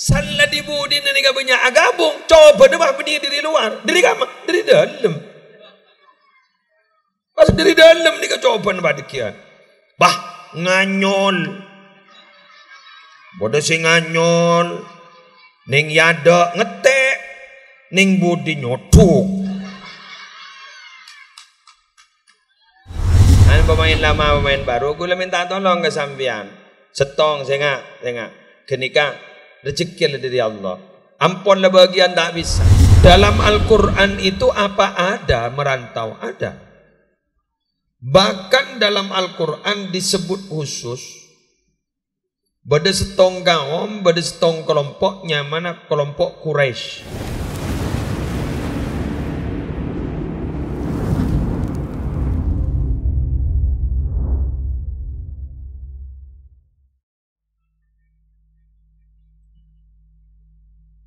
di budi ni ga punya agabung ah, coba debah bini dari luar, dari kamu? dari dalam. Pas dari dalam ni coba nebah dekian. Bah nganyol. Bodoh si nganyol. Ning yada ngetek, ning budi nyotuk. Kan pemain lama, pemain baru, gula minta tolong ke sambian. Setong, saya nggak, saya nggak. kenikah. rezeki adalah dari Allah. Amponlah bagian tak bisa. Dalam Al-Quran itu apa ada merantau? Ada. Bahkan dalam Al-Quran disebut khusus. Beda setong gaom, beda setong kelompoknya mana kelompok Quraisy.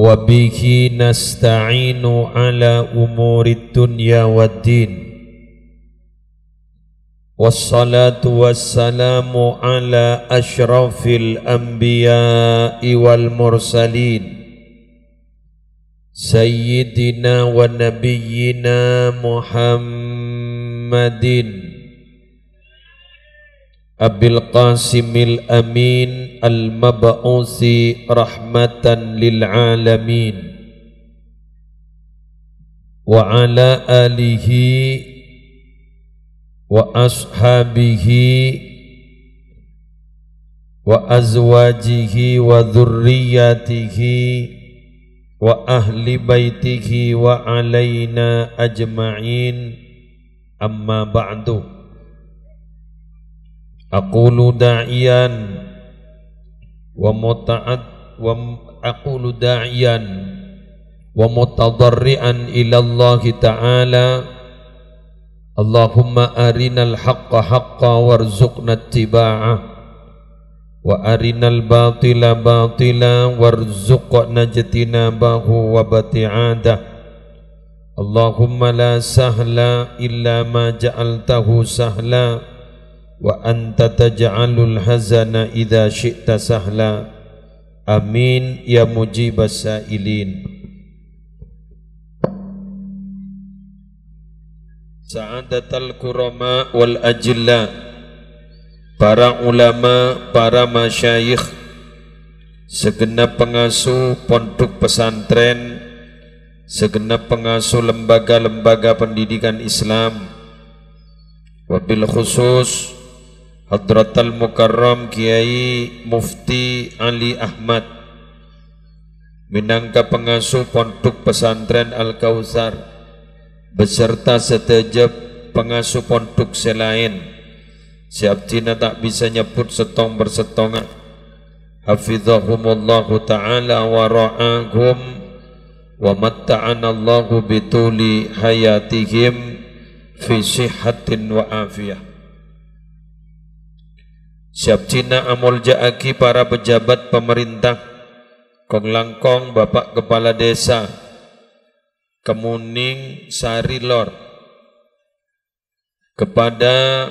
وبه نستعين على أمور الدنيا والدين والصلاة والسلام على أشرف الأنبياء والمرسلين سيدنا ونبينا محمد Abil Qasimil Amin Al-Mab'usi Rahmatan Lil Alamin Wa ala alihi Wa ashabihi Wa azwajihi Wa dhurriyatihi Wa ahli baitihi Wa alayna ajma'in Amma ba'du aqulu da'iyan wa muta'at wa aqulu da'iyan wa mutadarrian ila Allah ta'ala Allahumma arinal haqqa haqqa warzuqna ittiba'ah wa arinal batila batila warzuqna jtinabahu wa bati'ada. Allahumma la sahla illa ma ja'altahu sahla wa anta taj'alul hazana idza syi'ta sahla amin ya mujibas sailin sa'adatal kurama wal ajilla para ulama para masyayikh segenap pengasuh pondok pesantren segenap pengasuh lembaga-lembaga pendidikan Islam wabil khusus Hadratal Mukarram Kiai Mufti Ali Ahmad Minangka pengasuh pondok pesantren Al Kausar beserta setejab pengasuh pondok selain siap Cina tak bisa nyebut setong bersetongan hafizahumullahu ta'ala wa ra'ahum wa matta'anallahu bituli hayatihim fi sihatin wa afiyah cina Amolja Aki para pejabat pemerintah Kong Langkong Bapak Kepala Desa Kemuning Sarilor kepada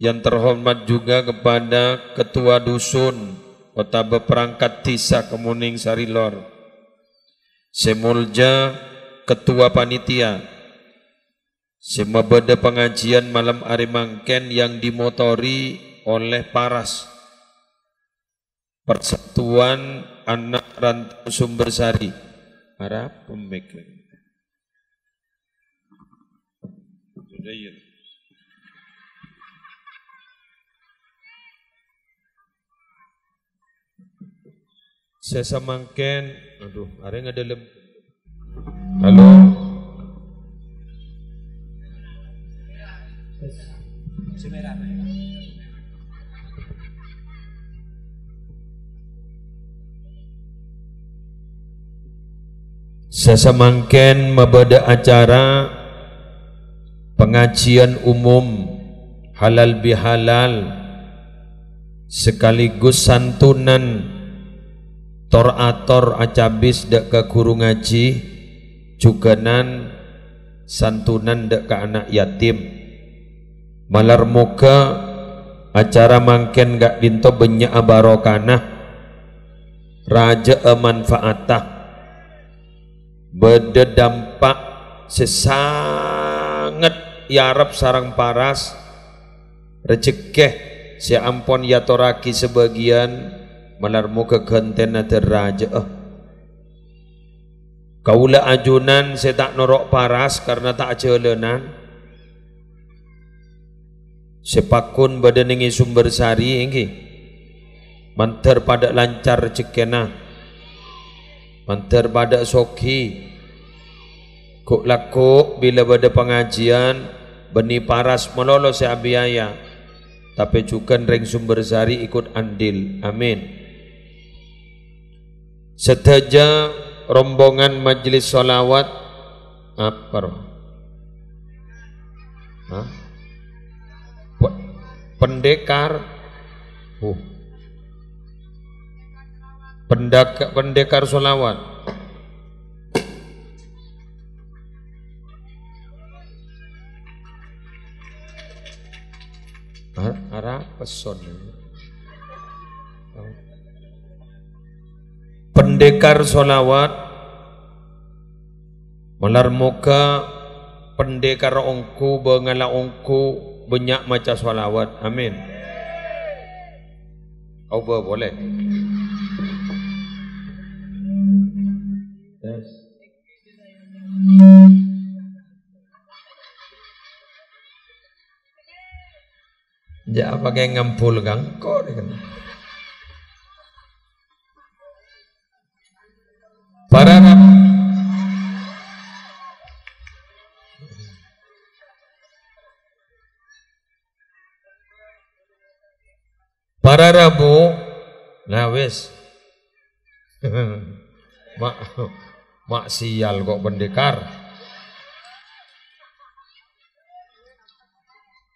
yang terhormat juga kepada Ketua Dusun Kota Beperangkat Tisa Kemuning Sarilor Semulja Ketua Panitia semua benda pengajian malam hari mangken yang dimotori oleh Paras Persatuan Anak Rantau Sumbersari para Sudah ya Saya samangkan Aduh, ada yang ada lem Halo Semerah merah. Ya? Sasamangken mabada acara pengajian umum halal bihalal sekaligus santunan torator acabis dak ke guru ngaji juganan santunan dak ke anak yatim malar muka acara mangken gak dinto benya abarokana raja manfaatah beda dampak sesangat yarap ya sarang paras recekeh si ampon yatoraki sebagian malar muka genten raja eh. kaula ajunan saya tak norok paras karena tak jelenan sepakun badeningi sumber sari ingi mantar pada lancar cekena mantar pada soki kok laku bila pada pengajian beni paras melolo seabiaya tapi juga ring sumber sari ikut andil amin sedaja rombongan majelis solawat apa Hah? pendekar uh, pendekar, oh. pendekar solawat arah peson pendekar solawat melar muka pendekar ongku bengala ongku banyak maca salawat. Amin. Over boleh. Yes. Ya pakai ngempul kang kok kan? Para Para Rabu, nah wis. mak, mak sial kok pendekar.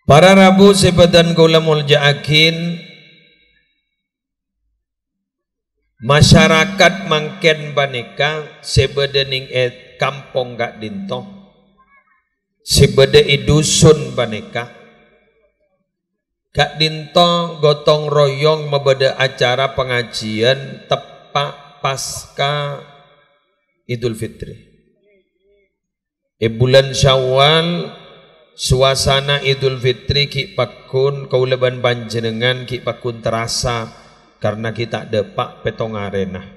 Para Rabu sebatan gulamul ja'akin masyarakat mangken baneka sebedening et kampung gak dinto sebede idusun baneka Gak dinto gotong royong mebeda acara pengajian tepak pasca Idul Fitri. E bulan Syawal suasana Idul Fitri ki pakun kauleban panjenengan ki pakun terasa karena kita depak petong arena.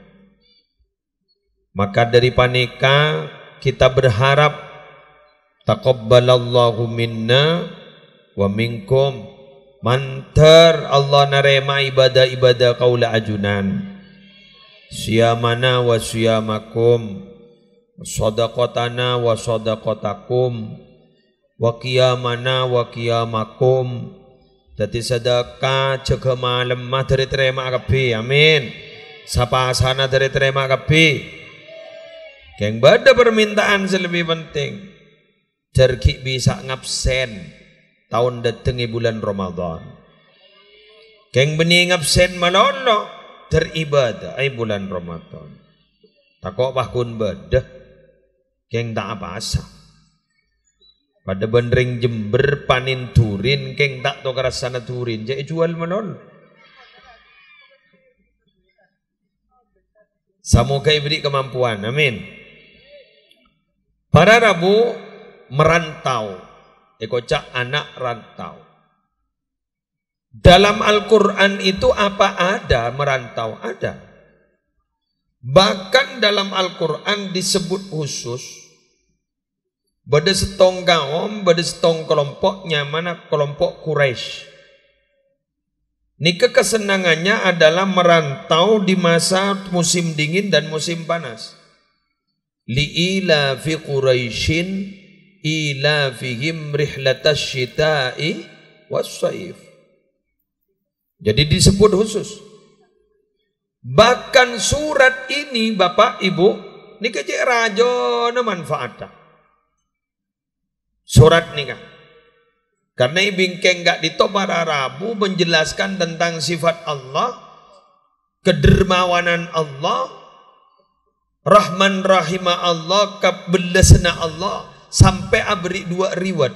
Maka dari panika kita berharap takabbalallahu minna wa minkum Mantar Allah narema ibadah-ibadah kaula ajunan. siamana wa siyamakum. Sodakotana wa sodakotakum. Wa qiyamana wa qiyamakum. Dati sedekah jaga malam mah dari terima kebi. Amin. asana dari terima kebi. Keng pada permintaan selebih penting. Jerki bisa ngabsen tahun datengi bulan Ramadan. Keng bening absen malono teribadah ay bulan Ramadan. Takok pakun bedah. Keng tak apa-asa. Pada bendering jember panin turin keng tak to kerasana turin jadi jual malono. Semoga diberi kemampuan. Amin. Para Rabu merantau Dikocak ya, anak rantau. Dalam Al-Quran itu apa ada merantau? Ada. Bahkan dalam Al-Quran disebut khusus. Bada setong bada setong kelompoknya, mana kelompok Quraisy. Nika kesenangannya adalah merantau di masa musim dingin dan musim panas. Li'ila fi Quraisyin fihim rihlatas syita'i wassaif. Jadi disebut khusus. Bahkan surat ini Bapak Ibu ini kecil rajo manfaatnya. Surat ini kan. Karena ibingkeng gak ditobara Rabu menjelaskan tentang sifat Allah, kedermawanan Allah, Rahman rahimah Allah, kabelesna Allah sampai abri dua riwat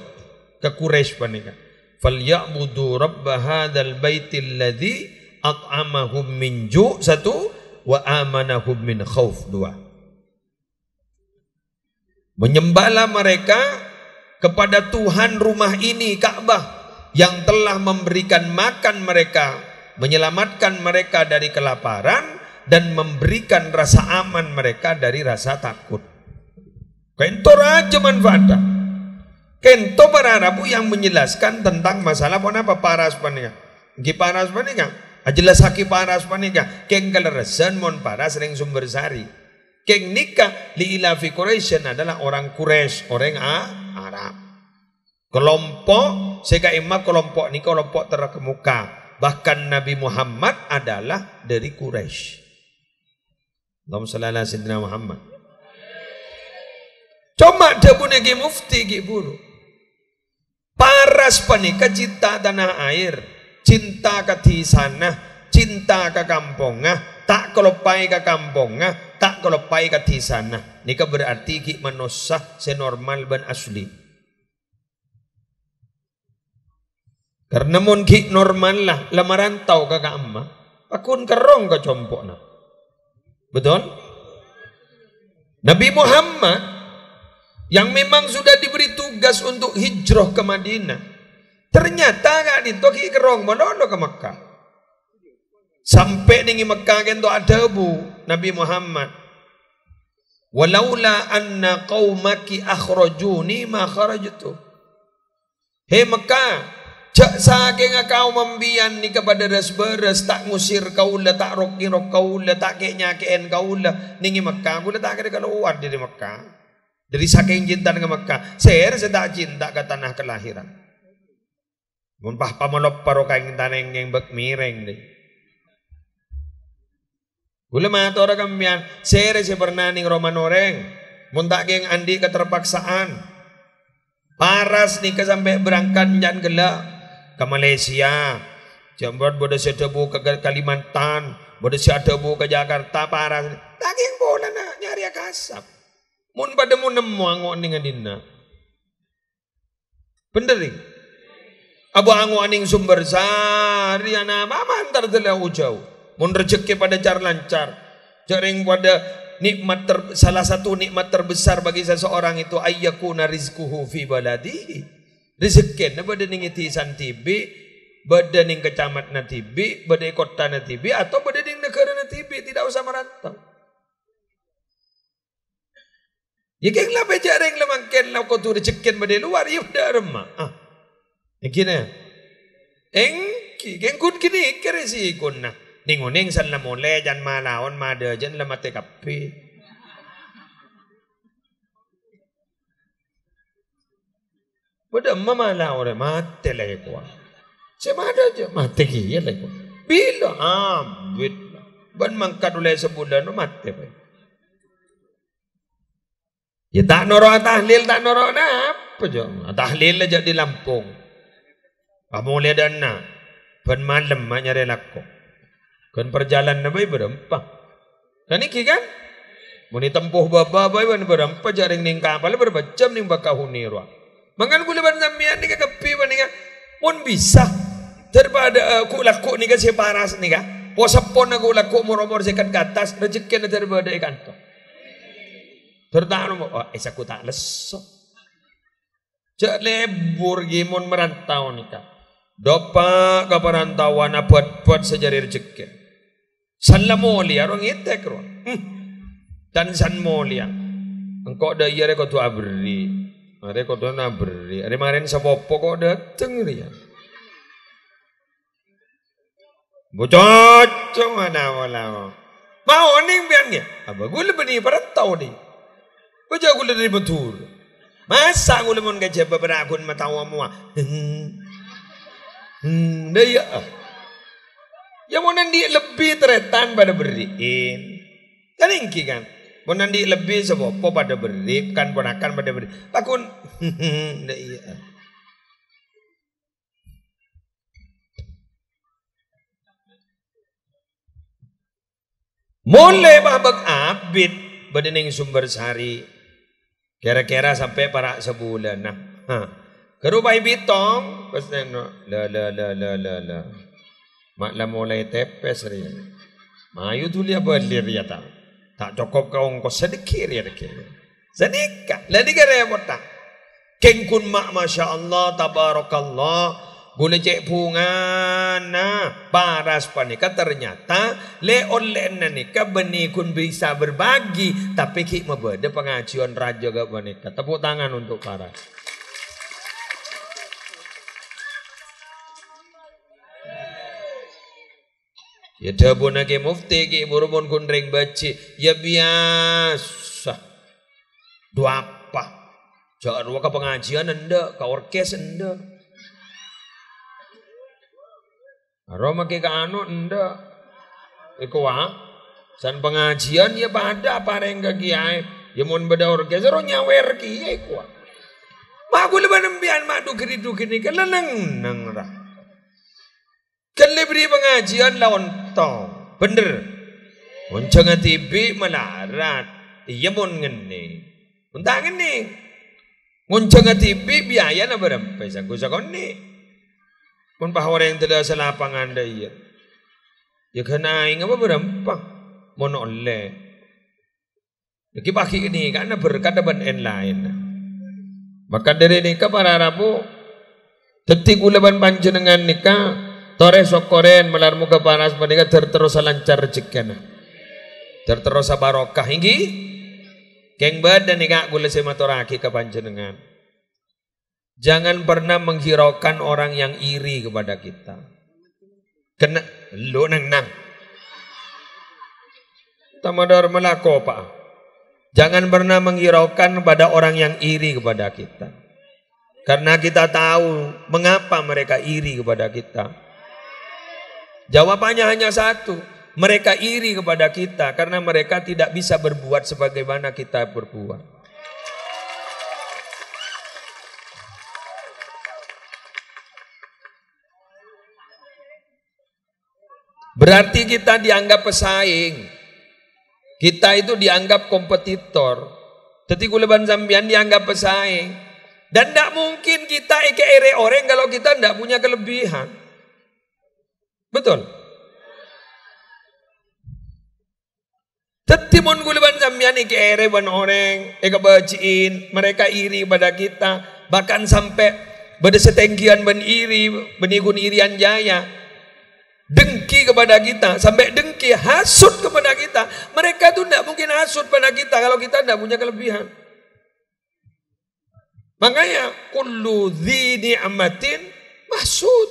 ke Quraisy panika. Falyabudu rabb hadzal baitil ladzi at'amahum min ju' satu wa amanahum min khauf dua. Menyembahlah mereka kepada Tuhan rumah ini Ka'bah yang telah memberikan makan mereka, menyelamatkan mereka dari kelaparan dan memberikan rasa aman mereka dari rasa takut. Kento aja manfaatnya. Kento para Rabu yang menjelaskan tentang masalah apa apa paras panika. Giparas paras panika. Ajelas haki paras panika. Keng kalerasan mon paras ring sumber sari. Keng nikah li ilafi adalah orang Quraisy, orang A, Arab. Kelompok seka emak kelompok ini kelompok terkemuka. Bahkan Nabi Muhammad adalah dari Quraisy. Allahumma salli sindra Muhammad. Cuma dia punya ki mufti ki buru. Paras panika cinta tanah air, cinta ke di sana, cinta ke kampung. Ah. tak kelepai ke kampung. Ah, tak kelepai ke di sana. Nika berarti ki manusia senormal ban asli. Karena mungkin ki normal lah, lamaran tau kakak amma, pakun kerong ke compok na. Betul? Nabi Muhammad yang memang sudah diberi tugas untuk hijrah ke Madinah. Ternyata gak ditoki kerong menono ke Mekah. Sampai dengan Mekah kento ada bu Nabi Muhammad. Walaula anna qaumaki akhrajuni ma kharajtu. Hei Mekah, cak saking kau membian ni kepada ras beras tak ngusir kau lah tak rokin rok kau lah tak kek nyakeen kau lah ningi Mekah kau tak tak kalau keluar dari Mekah. Dari saking cinta dengan Mekah. Seher sedak cinta ke tanah kelahiran. Mumpah pamonop paroka yang taneng yang bek miring deh. Gula mata orang kamian, seher si pernah ning romanoreng. Muntak geng andi keterpaksaan. Paras nih ke sampai berangkat jangan gelap ke Malaysia. Jambat bodoh sedebu ke Kalimantan, bodoh sedebu ke Jakarta, paras. Tak geng bola nak nyari kasap. Mun pada mun nemu ango aning adinna. Bener nih. Abu angu aning sumber sari anak apa antar telahu jauh. Mun rejeki pada car lancar. Jaring pada nikmat ter, salah satu nikmat terbesar bagi seseorang itu ayyakuna rizquhu fi baladihi. Rezeki na pada ning itisan tibi badai ning kecamat na tibi, badai kota na tibi, atau badai ning negara na tibi, tidak usah merantau. Ya kan lah pejak ring lah makin lah kau tu rejekin pada luar. Ya benda remak. Ah. Ya kena. Eh. Eng. Geng kun kini ikir si ikun na. ningu san lah mulai jan malahon mada jan lah mati kapi. Pada mama lah orang ya mati ya lah ikwa. Ya si mada je mati kia lah ikwa. Bila? Ah, duit lah. Ban mangkat oleh sebulan Ya tak noroah tahlil, tak noroah nak apa jo. Nah, tahlil aja di Lampung. Kamu boleh ada nak. Pen malam mak nyari Kan perjalanan baik berempah. Dan kan? Muni tempuh bapa bayi ban berempah jaring ning kapal berbacam ning kahuni ruang. Mangan kula ban sampean ni kekepi kan, ban ni kan? pun bisa daripada aku eh, laku ni kan si paras ni kan. Posapon aku laku muromor sekat ke atas rezeki daripada ikan tu. Tertahan oh, es aku tak leso. Cek lebur gimun merantau nikah. Dopa keperantauan buat-buat sejarah rezeki. Salam mulia orang ngetek ro. Hmm. Dan san mulia. Engkau dah iya reko tu abri. Reko tu na abri. Hari kemarin sepopo kok dateng dia. Bococong mana walau. Mau ning biar nge. Apa gue lebih ni perantau nih. Baca aku dari betul. Masa aku lemon gajah beragun matawa mua. Hmm. Hmm, dah ya. Ya mau nanti lebih teretan pada beriin. Kan ingki kan. Mau nanti lebih sepopo pada berip kan ponakan pada berip. takun, Dah ya. Mulai babak abid bedening sumber sari Kira-kira sampai para sebulan nah. Ha. Kerubai bitong, pesen la la la la la la. Mak mulai tepes ria. maju tu lia berli ria tak, Tak cukup kau ngko sedikit ya dekir. Sedikit. Lagi kere apa ta? Kengkun mak masya Allah tabarokallah. Guna cek bunga nah paras panika ternyata leon leon beni kun bisa berbagi tapi ki mebede pengajian raja gak panika. Tepuk tangan untuk paras. Ya dabonake mufti ki kun ring baci ya biasa. Dua apa? Jangan pengajian anda, kaworkes orkes anda. Aroma ki anu ndak. Iku wa. San pengajian ya pada pareng ka kiai. Ya mun beda orkes ro nyawer kiai ku. Ma aku leban nembian mak dugeri dugeri ke leneng neng ra. Kan pengajian lawan tong. Bener. Uncang tibi bi melarat. Iya mun ngene. Entah ngene. Uncang tibi biaya na berempe. Sangku sakon nih. Pun yang tidak selapang anda iya. Ya kena ingat apa berampang. Mono oleh. Lagi ya, pagi ini karena berkata ban lain. Maka dari nikah para Rabu detik ulaban panjenengan nikah tore sokoren melar muka panas menikah terterusa lancar rezekana. Terterusa barokah inggi. Keng badan nikah gula sematoraki ke panjenengan. Jangan pernah menghiraukan orang yang iri kepada kita. Kena lu nang nang. Tamadar melako pak. Jangan pernah menghiraukan kepada orang yang iri kepada kita. Karena kita tahu mengapa mereka iri kepada kita. Jawabannya hanya satu. Mereka iri kepada kita karena mereka tidak bisa berbuat sebagaimana kita berbuat. Berarti kita dianggap pesaing. Kita itu dianggap kompetitor. Tetapi leban zambian dianggap pesaing. Dan tidak mungkin kita ike ere orang kalau kita tidak punya kelebihan. Betul? Tetimun guliban zambian ike ere ban orang, ike bajiin. mereka iri pada kita. Bahkan sampai pada setengkian ben iri, Benikun irian jaya dengki kepada kita, sampai dengki hasut kepada kita. Mereka tuh tidak mungkin hasut pada kita kalau kita tidak punya kelebihan. Makanya kullu dhi ni'matin mahsud.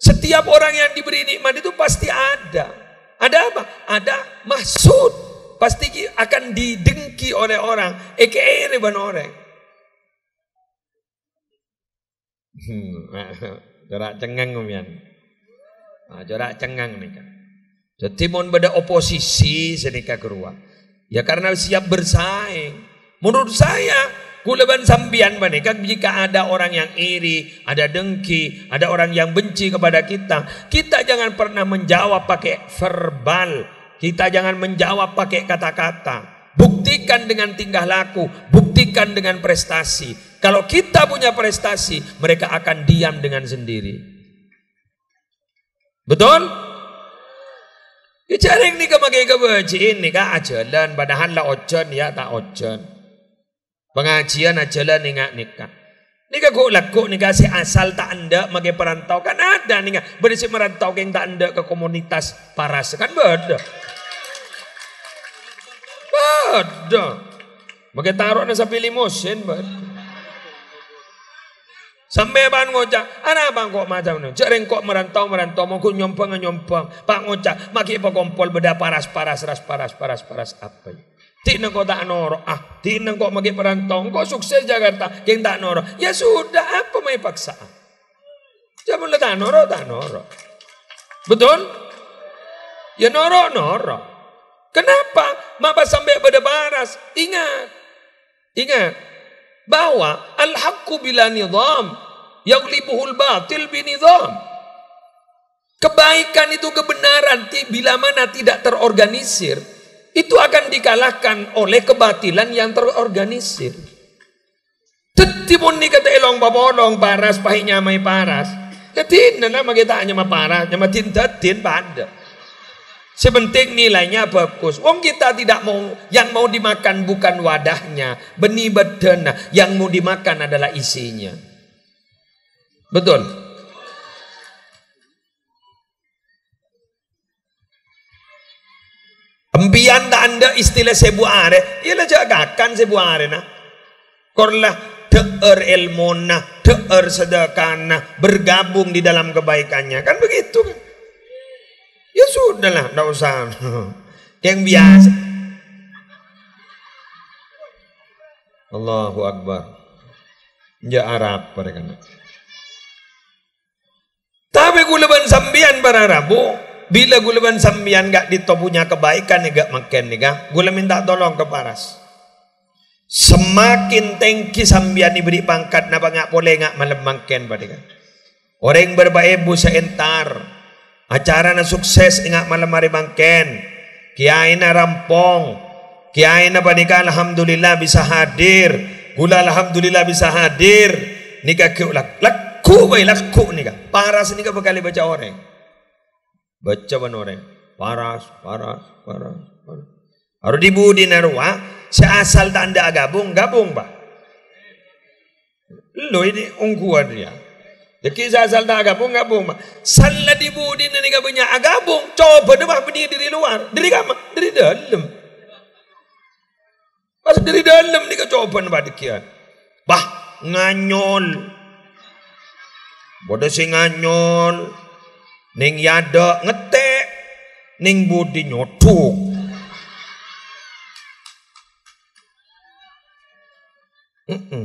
Setiap orang yang diberi nikmat itu pasti ada. Ada apa? Ada mahsud. Pasti akan didengki oleh orang. Eke reban orang. Hmm, cengeng cengang Nah, jarak cengang kan. Jadi mau pada oposisi senika keruan. Ya karena siap bersaing. Menurut saya kuleban sambian mereka jika ada orang yang iri, ada dengki, ada orang yang benci kepada kita, kita jangan pernah menjawab pakai verbal, kita jangan menjawab pakai kata-kata. Buktikan dengan tingkah laku, buktikan dengan prestasi. Kalau kita punya prestasi, mereka akan diam dengan sendiri. Betul? Ijaring ya, ni ke kebajiin ni ka ajalan padahal la ojon ya tak ocon Pengajian ajalan ni ngak nikah. Ni ka ku laku ni kasih asal tak anda magi perantau kan ada ni ngak. Berisi merantau yang tak anda ke komunitas paras kan beda. Beda. Magi taruh na sa limusin beda. Sampai ban ngocak, anak bang kok macam ni. Cereng kok merantau merantau, mau kok nyompang nyompang. Pak ngocak, maki pak kompol beda paras paras paras paras paras paras apa ya? Ti kok tak noro, ah, ti nang kok maki perantau, kok sukses Jakarta, keng tak noro. Ya sudah, apa mai paksaan? Jangan ya tak noro, tak noro. Betul? Ya noro, noro. Kenapa? Mapa sampai pada paras, Ingat. Ingat bahwa al-haqqu bila nizam yaglibuhul batil binizam. Kebaikan itu kebenaran bila mana tidak terorganisir, itu akan dikalahkan oleh kebatilan yang terorganisir. Tetipun ni kata elong babolong paras pahit nyamai paras. Ketin nana kita tak nyama paras, nyama tin tetin pada. Sebentik nilainya bagus. Wong kita tidak mau yang mau dimakan bukan wadahnya, benih badan yang mau dimakan adalah isinya. Betul. Empian tak anda istilah sebuah ialah jagakan sebuah are nah. Korlah deer ilmona, deer sedekana, bergabung di dalam kebaikannya. Kan begitu kan? Ya sudah lah, enggak usah. Yang biasa. Allahu Akbar. Ya Arab mereka. Tapi gulaban sambian para Rabu, bila gulaban sambian gak ditopunya kebaikan ya gak makin nih kan? gula minta tolong ke paras. Semakin tengki sambian diberi pangkat, napa nggak boleh nggak malam makan pada Orang berbaik bu seentar, Acara na sukses ingat malam hari bangken. Kiai na rampong. Kiai na alhamdulillah bisa hadir. Gula alhamdulillah bisa hadir. Nika kiulak. Laku bay laku nika. Paras nika bekali baca orang. Baca ban orang. Paras, paras, paras, paras. Harus Seasal tanda gabung, gabung bah. Lo ini ungkuan dia. Jeki asal tak gabung gabung. Salah di budi ni gabungnya agabung. Ah, coba deh mah berdiri dari luar, dari kamu, dari dalam. Pas dari dalam ni coba nih badikian. Bah nganyol. Bodoh si nganyol. Ning yada ngetek. Ning budi nyotuk. Mm -mm.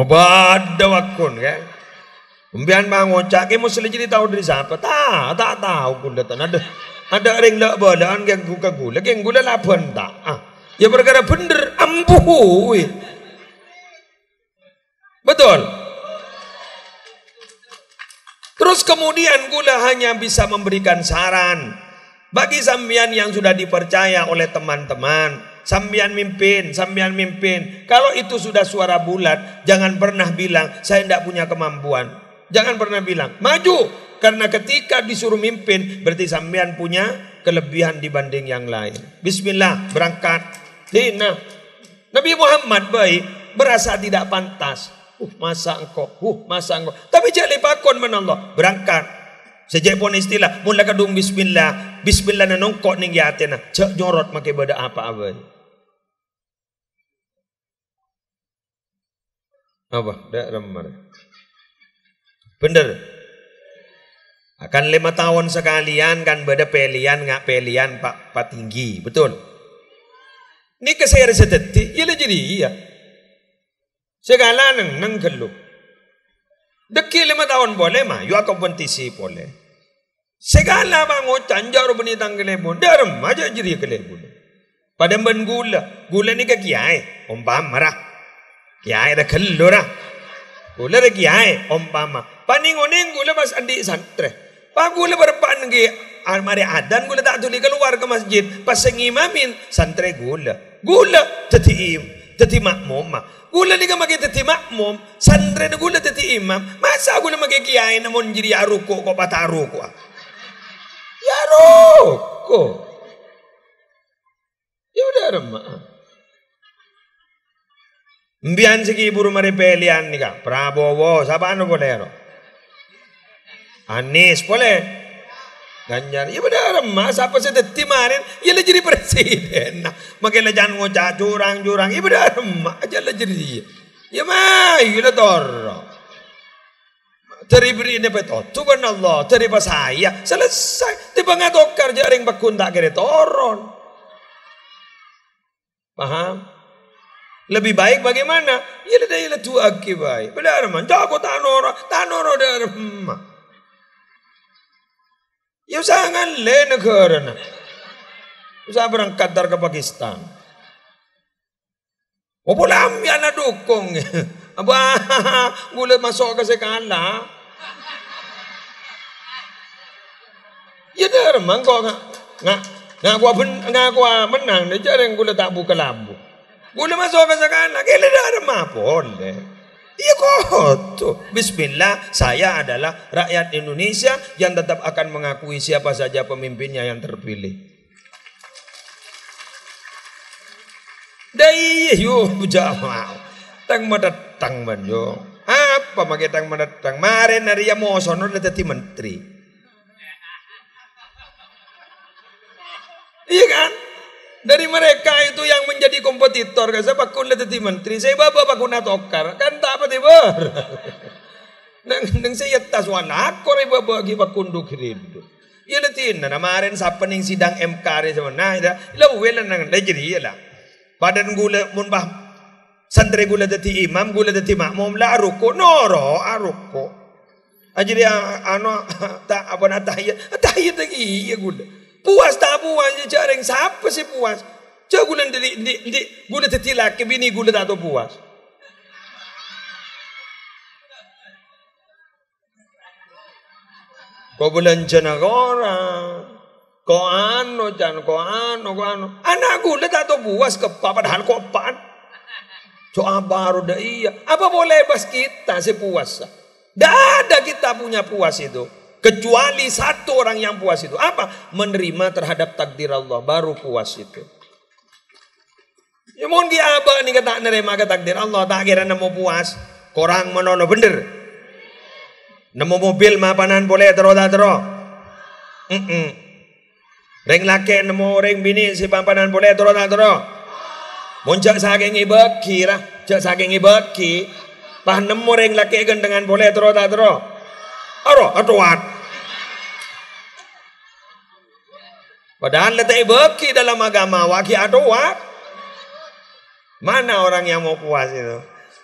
wakun kan. Umbian bang ngocak ke mesti jadi tahu dari siapa? Tak, tak tahu pun datang ada. Ada ring lak balaan yang buka gula, yang gula lapan tak. Ah, ya perkara bener ampuh. Betul. Terus kemudian gula hanya bisa memberikan saran bagi sambian yang sudah dipercaya oleh teman-teman sambian mimpin, sambian mimpin. Kalau itu sudah suara bulat, jangan pernah bilang saya tidak punya kemampuan. Jangan pernah bilang maju karena ketika disuruh mimpin berarti sampean punya kelebihan dibanding yang lain. Bismillah berangkat. Tina. Nabi Muhammad baik berasa tidak pantas. Uh masa engkau, uh masa engkau. Tapi jadi pakon menallah berangkat. Sejak pun istilah mula kadung bismillah, bismillah na nongkok ning yatina. Cek jorot makai beda apa apa. Apa? Dak remar. Bener. Akan lima tahun sekalian kan beda pilihan nggak pilihan pak pak tinggi betul. Ini kesayar sedetik, ya jadi iya. Segala neng neng geluk. Deki lima tahun boleh mah, yuk kompetisi boleh. Segala bangun tanjar oh, bani tanggele pun, darum aja jadi kele pun. Pada ben gula, gula ni ke kiai, ompam marah. Kiai dah kelura. Gula dah kiai, ompam marah. Paninguning gula mas andi santre. Pa gula berpan gi ah, adan gula tak tuli keluar ke masjid. Pas ngimamin santre gula. Gula im, teti makmum. Gula ni magi kan teti makmum, santre na gula teti imam. Masa gula magi kiai namun jadi aruko ya ko pataruko. Ah? Yaruko. Ya udah remah. Mbian segi buru mari pelian nika. Prabowo sabano anu bolero. Anies boleh. Ganjar, ya benar mas, apa saya timarin, ya lah jadi presiden. Nah, makanya jangan ngocak curang-curang, ya benar mas, aja lah jadi. Ya mah, ya lah torok. beri ini betul, Tuhan Allah, terima saya, selesai. Tiba nggak kerja jaring bakun tak kira toron. Paham? Lebih baik bagaimana? Ya lah, ya lah tuh baik. Benar mas, jago tanora, tanora benar mas. Ya jangan le negara. Usah berangkat dari ke Pakistan. Oh, apa lam ya nak dukung. Apa gula masuk ke sekala. Ya dah remang kau ngak ngak ngak gua ben ngak gua menang dia jarang gula tak buka lambu. Gula masuk ke sekala. Gila dah remang pun Iya kok. Tuh. Bismillah, saya adalah rakyat Indonesia yang tetap akan mengakui siapa saja pemimpinnya yang terpilih. Dai yo jamaah. Tang madatang man yo. Apa make tang madatang? Mare nari ya mosono dadi menteri. Iya kan? Dari mereka itu yang menjadi kompetitor. kan? saya pakun tadi menteri. Saya bawa pakun tokar. Kan tak apa tiba. Neng neng saya tas wanak. Kore bawa gih pakun dukhirid. Iya nanti. Nah kemarin siapa nih sidang MK hari sama. Nah ya. Ilah wela nang lejeri ya lah. Badan gula munbah. Santri gula tadi imam gula tadi makmum lah aruko. Noro aruko. Ajri ah, ano ah, ah, tak apa nak nah, tahiyat. Tahiyat lagi iya gula. Puas tak puas je Siapa sih puas? Cak gula di, di, di gula tetilak ke bini gula tak tahu puas. Kau belanja orang. Kau ano jan, kau ano, kau ano. Anak gula tak tahu puas ke padahal kau pan. Soal ah, baru dah iya. Apa boleh bas kita si puasa? Dah ada kita punya puas itu. Kecuali satu orang yang puas itu. Apa? Menerima terhadap takdir Allah. Baru puas itu. Ya mungkin apa nih kata nerima ke takdir Allah. Tak kira nemu puas. Korang menono bener. Nemu mobil mah boleh tero tero. Mm -mm. Ring laki nemu ring bini si pampanan boleh tero tero. Muncak saking ibeki lah. Cak saking ibeki. Pah nemu ring laki gendengan boleh tero tero. Aro atuan. Padahal letak beki dalam agama. Waki adua. Mana orang yang mau puas itu?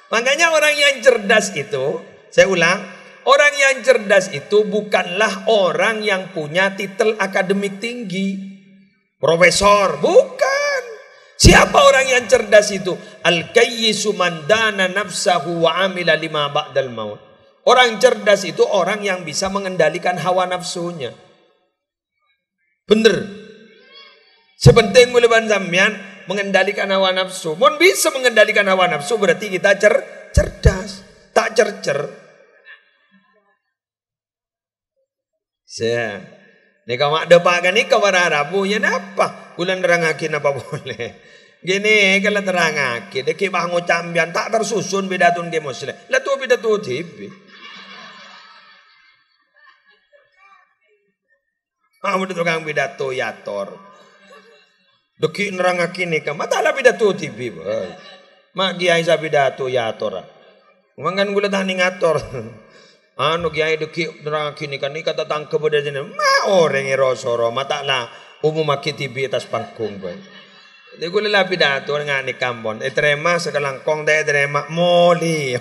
Makanya orang yang cerdas itu, saya ulang, orang yang cerdas itu bukanlah orang yang punya titel akademik tinggi. Profesor, bukan. Siapa orang yang cerdas itu? Al-kayyisu man dana nafsahu wa amila lima ba'dal maut. Orang cerdas itu orang yang bisa mengendalikan hawa nafsunya. Bener. Sepenting uliban sampean mengendalikan hawa nafsu. Mun bisa mengendalikan hawa nafsu berarti kita cer cerdas, tak cercer. Saya Nika kamu ada kan nika para Arabu ya apa? Ulan nerangakin apa boleh. Gini kalau terangake deki bangun cambian tak tersusun bidatun ke muslim. Lah tu bidatu tipi. Ah udah tukang bidato yator. Deki kini nikah. Mata ala pidato TV. Mak kiai sa pidato ya ator. Mangan gula tani ngator. Anu kiai deki nerangake nikah nikah tatang kepada jeneng. Ma orang rosoro mata ala umum maki TV atas pangkung Boy. Di gue lelah pidato dengan ni kampon. Eh terima kongde deh terima moli.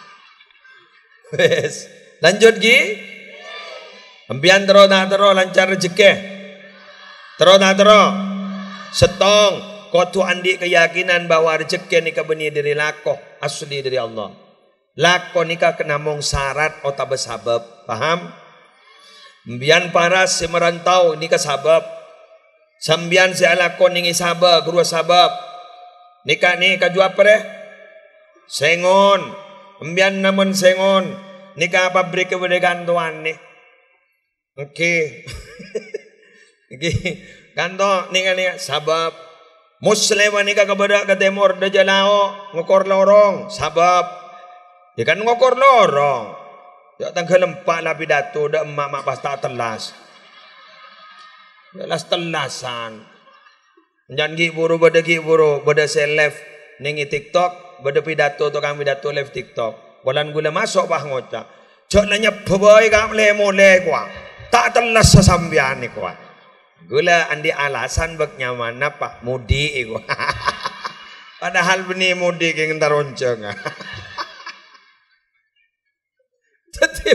Wes. Lanjut gi. Ambian teror tak nah tero lancar rezeki. Terus nah terus. Setong kotu andi keyakinan bahwa rezeki ni kebeni dari lako asli dari Allah. Lako nikah kena mong syarat otak bersabab. Paham? Mbian paras si merantau nikah sabab. Sambian si alakon ningi sabab, Kedua sabab. Nikah ni kajua pereh? Sengon. Mbian namun sengon. Nikah pabrik kebedekan tuan ni. Oke. Nggih. Kanto ninga kan ninga sabab muslim nika kabada ka temor da jalao ngokor lorong sabab ikan ngokor lorong. Ya tanggal empat lah pidato da emak mak pasta telas. Telas telasan. Jangan gi buru bada gi buru bada selef ningi TikTok bada pidato to kami pidato live TikTok. bulan gula masuk bah ngocak. nanya nyebeboy kam le mole kwa. Tak telas sesambian ni kwa. Gula andi alasan bak nyaman apa mudi iku. Padahal benih mudi yang ngentar roncong. Tadi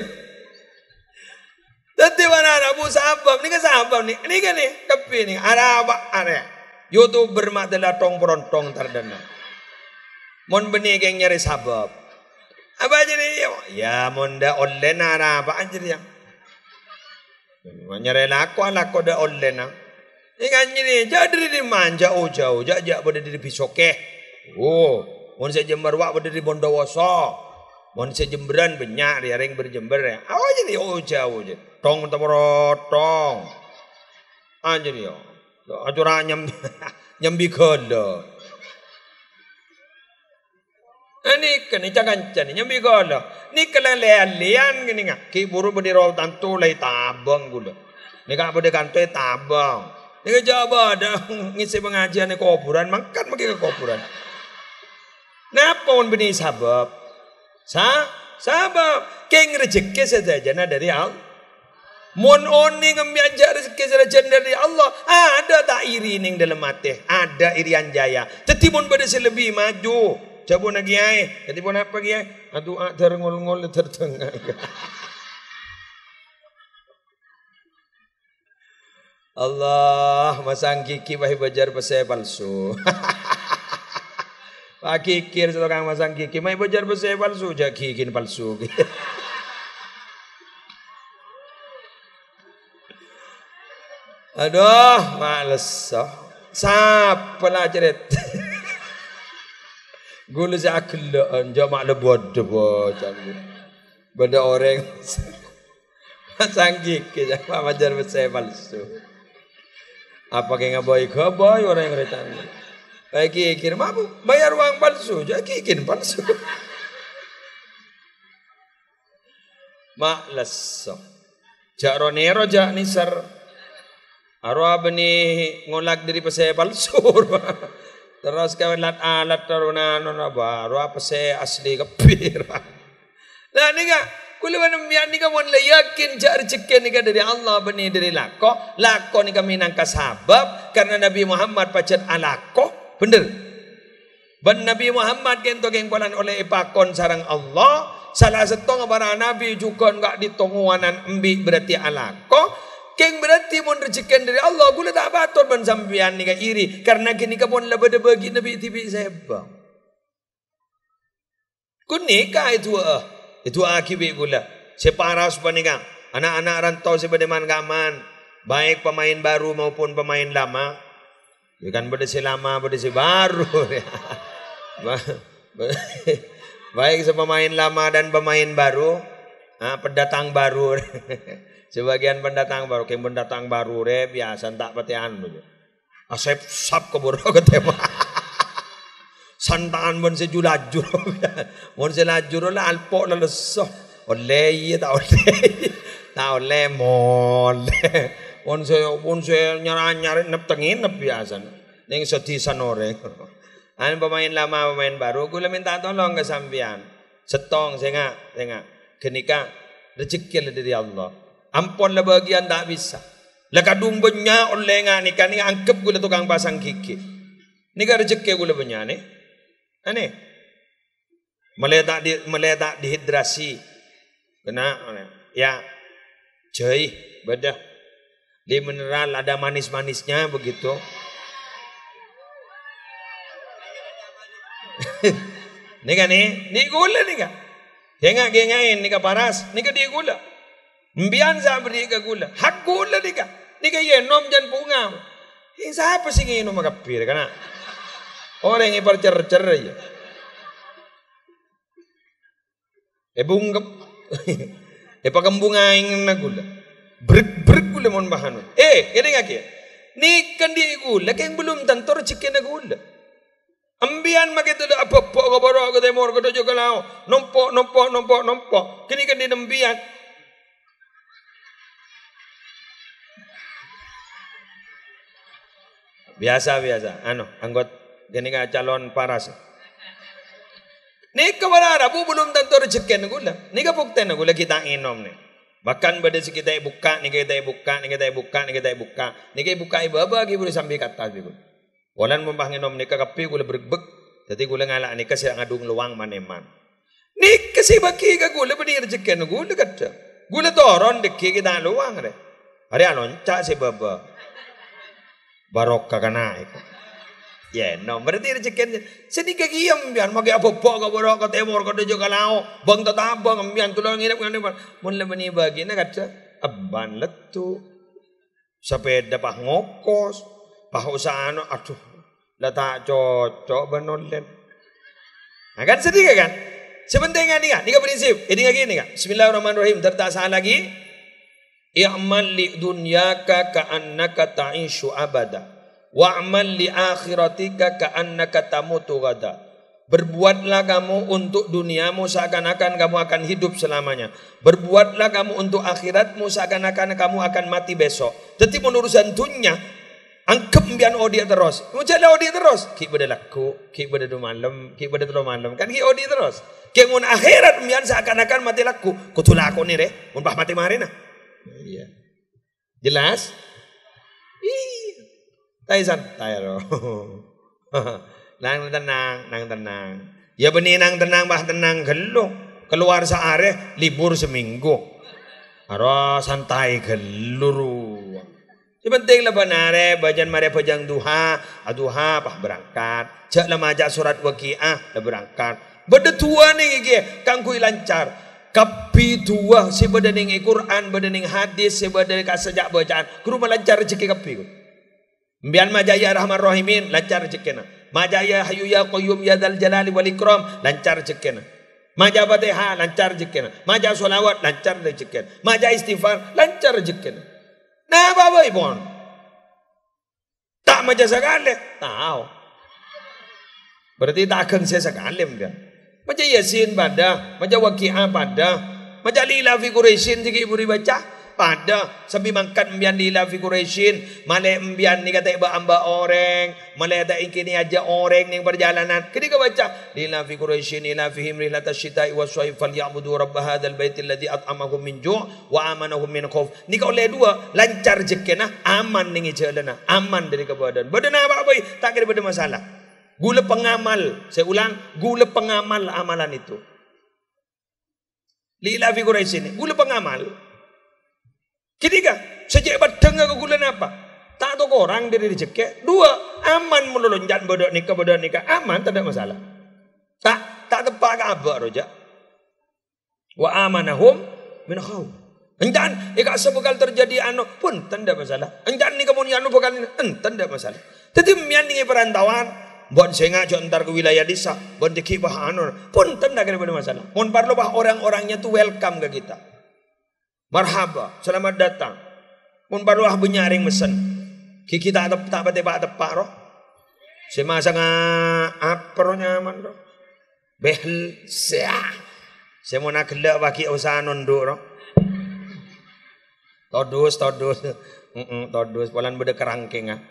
Tadi mana ada bu sahabat, ini kan sabab nih, ini kan nih tapi nih, ada apa ada? YouTube mah adalah tong perontong terdana. Mon benih yang nyari sabab. Apa aja nih? Ya mon da online ada apa aja nih? Ya? Wanyarena aku anak koda olena. Ingat kan ini, jadi diri manja jauh jauh, jajak pada diri bisokeh. Oh, oh, oh mon saya jember wak pada diri bondowoso. Mon saya jemberan banyak, riaring berjember ya. Awak jadi oh jauh oh, je. Tong temerotong. Anjir yo. Aturan nyambi kodo. Ini ni jangan jani nyambi Ini Nika lang lean lean gini nga. Ki buru budi raw tantu lay tabang gulo. Nika budi kantoi tabang. Nika jawab ada ngisi pengajian ni kuburan mangkat magi ke kuburan. Napa pun bini sabab? Sa sabab keng rezeki sederhana dari Allah. Mun oni ngembiajar rezeki sederhana dari Allah. Ada tak iri ning dalam hati? Ada irian jaya. Tetapi pada selebih maju. Jabo na jadi pun apa giyay. aduh adar ngol-ngol tertengah. Allah masang kiki wahi bajar pese palsu. Pak kikir seorang masang kiki, mai bajar pese palsu, jadi kikin palsu. Aduh, males. Oh. Sap pelajaret. Gula zakilaan eh, jamak lebuat debo jambu. Benda orang sanggi kita apa ajar saya palsu. Apa yang ngabai kabai orang yang retan. Baik kikir mabu bayar uang palsu jadi kikir palsu. Mak lesoh. Jak ronero jak nisar. Arwah ngolak diri pasai palsu. Terus kawilan alat tarunan nona baru apa se asli kepira. Lah ni ka kulo man mian ni ka mon la yakin jar rezeki ni ka dari Allah bani dari lako. Lako ni kami nangka sabab karena Nabi Muhammad pacet alako. Bener. Ben Nabi Muhammad kan gento kengkolan oleh ipakon sarang Allah. Salah setong para nabi juga enggak ditonguanan embi berarti alako berarti mon rezekian dari Allah gula tak patut ban sampean ni iri karena kini ka pun laba de bagi nabi tibi saya Kun nikah eh? itu ah. Itu akibat gula. Separas panikang. Anak-anak rantau sebedeman gaman. Baik pemain baru maupun pemain lama. Bukan ya berdesi lama, si baru. Baik sepemain lama dan pemain baru. Ah, pendatang baru. sebagian pendatang baru ke pendatang baru re biasa tak petian dulu asep sap keburu ke tema santaan pun sejula juro pun selajuro lah alpo lah lesoh oleh iya tak oleh tak oleh mol pun saya pun saya nyara nyari nep tengin nep biasa neng sedih sanore An pemain lama pemain baru, gue minta tolong ke sambian, Setong, saya nggak, Kenika rezeki dari Allah. Ampun lah bagian tak bisa. Lah kadung benya oleh ngani kani angkep gula tukang pasang kiki. Ni kan rezeki gula benya ni. Ani. Meledak di meledak dihidrasi. Kena ya. Jai badah. Di mineral ada manis-manisnya begitu. ni kan ni, ni gula ni kan. Gengak-gengain ni kan paras, ni kan dia gula. Mbian beri ka gula. gula di ka. Di ka yenom jan bunga. Eh, siapa sih nginom makapir ka na? Orang yang iparcer-cer aja. Ya. Eh bunggap. Eh, bunga pakambungaing na gula. Brek brek gula mon bahanu. Eh, kira nga kaya. Ni di gula kayang belum tentu cikin na gula. Ambian makai tu apa apa kau baru aku demor kau tujuh kalau nompok nompok nompok nompok kini kini ambian Biasa biasa. Ano, anggot gani ka calon paras. Ni kawarara bu belum tentu rezeki na anu gula. Ni bukti na anu gula kita inom nih, Bahkan pada si kita buka, ni kita buka, ni kita buka, ni kita buka, ni kita ibuka ibaba, kita boleh sambil kata gula. Walan mo panginom ni kapi gula berbek. Tadi gula ngala ni kasi ngadung luang maneman. Ni kasi baki ka gula bani rezeki na anu gula kata. Gula toron dek kita luang deh, Hari anon cak si baba barokah kana iku. Ya, no, berarti rezeki seni kegiem biar magi apa po ka boro kau temor kau dojo kalao, bang tatabang ambian tulang ngirep ngene ban. Mun lebeni bagi na kaca aban letu. Sepeda pah ngokos, pah usahano aduh. Letak cocok benolen. Nah, kan sedih kan? Sebentar nih kan, kan prinsip. Ini lagi nih kan. Bismillahirrahmanirrahim. Tertak lagi i'mal li dunyaka ka'annaka ta'ishu abada wa'mal li akhiratika ka'annaka tamutu gada Berbuatlah kamu untuk duniamu seakan-akan kamu akan hidup selamanya. Berbuatlah kamu untuk akhiratmu seakan-akan kamu akan mati besok. Tetapi urusan dunia angkep bian odia terus. Macam odia terus. Ki pada laku, ki pada do malam, ki malam. Kan ki odi terus. Ki ngun akhirat mbian seakan-akan mati laku. Kutulah aku ni re. Mun mati marina. Iya. Jelas? Ih. Iya. Taisan, tayaro. nang tenang, nang tenang. Ya benih nang tenang, bah tenang gelung. Keluar seareh, libur seminggu. Aro santai geluru. penting lah banare bajan mare pejang duha, aduha pah berangkat. Cak lemaja majak surat waqiah lah berangkat. Berdetua nih gigi, kangkui lancar. Kapi dua si badaning Quran, badaning hadis, si ka sejak bacaan. Guru lancar rezeki kapi ku. Mbian majaya rahman rahimin lancar rezekina. Majaya hayu ya qayyum ya jalali wal ikram lancar rezekina. Maja Fatihah lancar rezekina. Maja solawat lancar rezekina. Maja istighfar lancar rezekina. Nah bapa ibu. Tak maja sekali. Tahu. Berarti tak akan saya sekali mbian. Baca Yasin pada, baca Waqi'ah pada, baca Lila fi sikit ibu dibaca pada sambil makan mbian Lila fi Quraisyin, malai mbian ni kata iba amba orang, malai tak ingin ni aja orang ni perjalanan. Ketika baca Lila fi Quraisyin ila fihim rihlata syita'i wa suhaif falyabudu rabb hadzal baitil ladzi at'amahum min ju' wa amanahum min khauf. Ni kau dua lancar jekenah aman ni jalanah, aman dari kebadan. Badan apa apa tak kira badan masalah. Gula pengamal. Saya ulang, gula pengamal amalan itu. Lila fi Quraisy ini, gula pengamal. Ketiga, sejak abad dengar ke gula apa? Tak tahu orang dari dicekek. Dua, aman melonjat bodoh nikah bodoh nikah. Aman, tidak masalah. Tak tak tepat ke abak rojak. Wa amanahum min khawf. Entan, ika sebekal terjadi anu pun tanda masalah. Entan ni kemudian anu bukan enten hmm, tidak masalah. Tetapi yang ini perantauan, Buat senga jo entar ke wilayah desa, buat deki bah anur. Pun di daripada masalah. Pun parlo bah orang-orangnya tu welcome ke kita. Marhaba, selamat datang. Pun parlo ah benyaring mesen. Ki kita ada tak bate ada tepak roh. Semasa nga apro nyaman roh. Behel sea. Semu nak gelak bagi usaha nunduk roh. Todus, todus. todus, polan bude kerangkeng ah.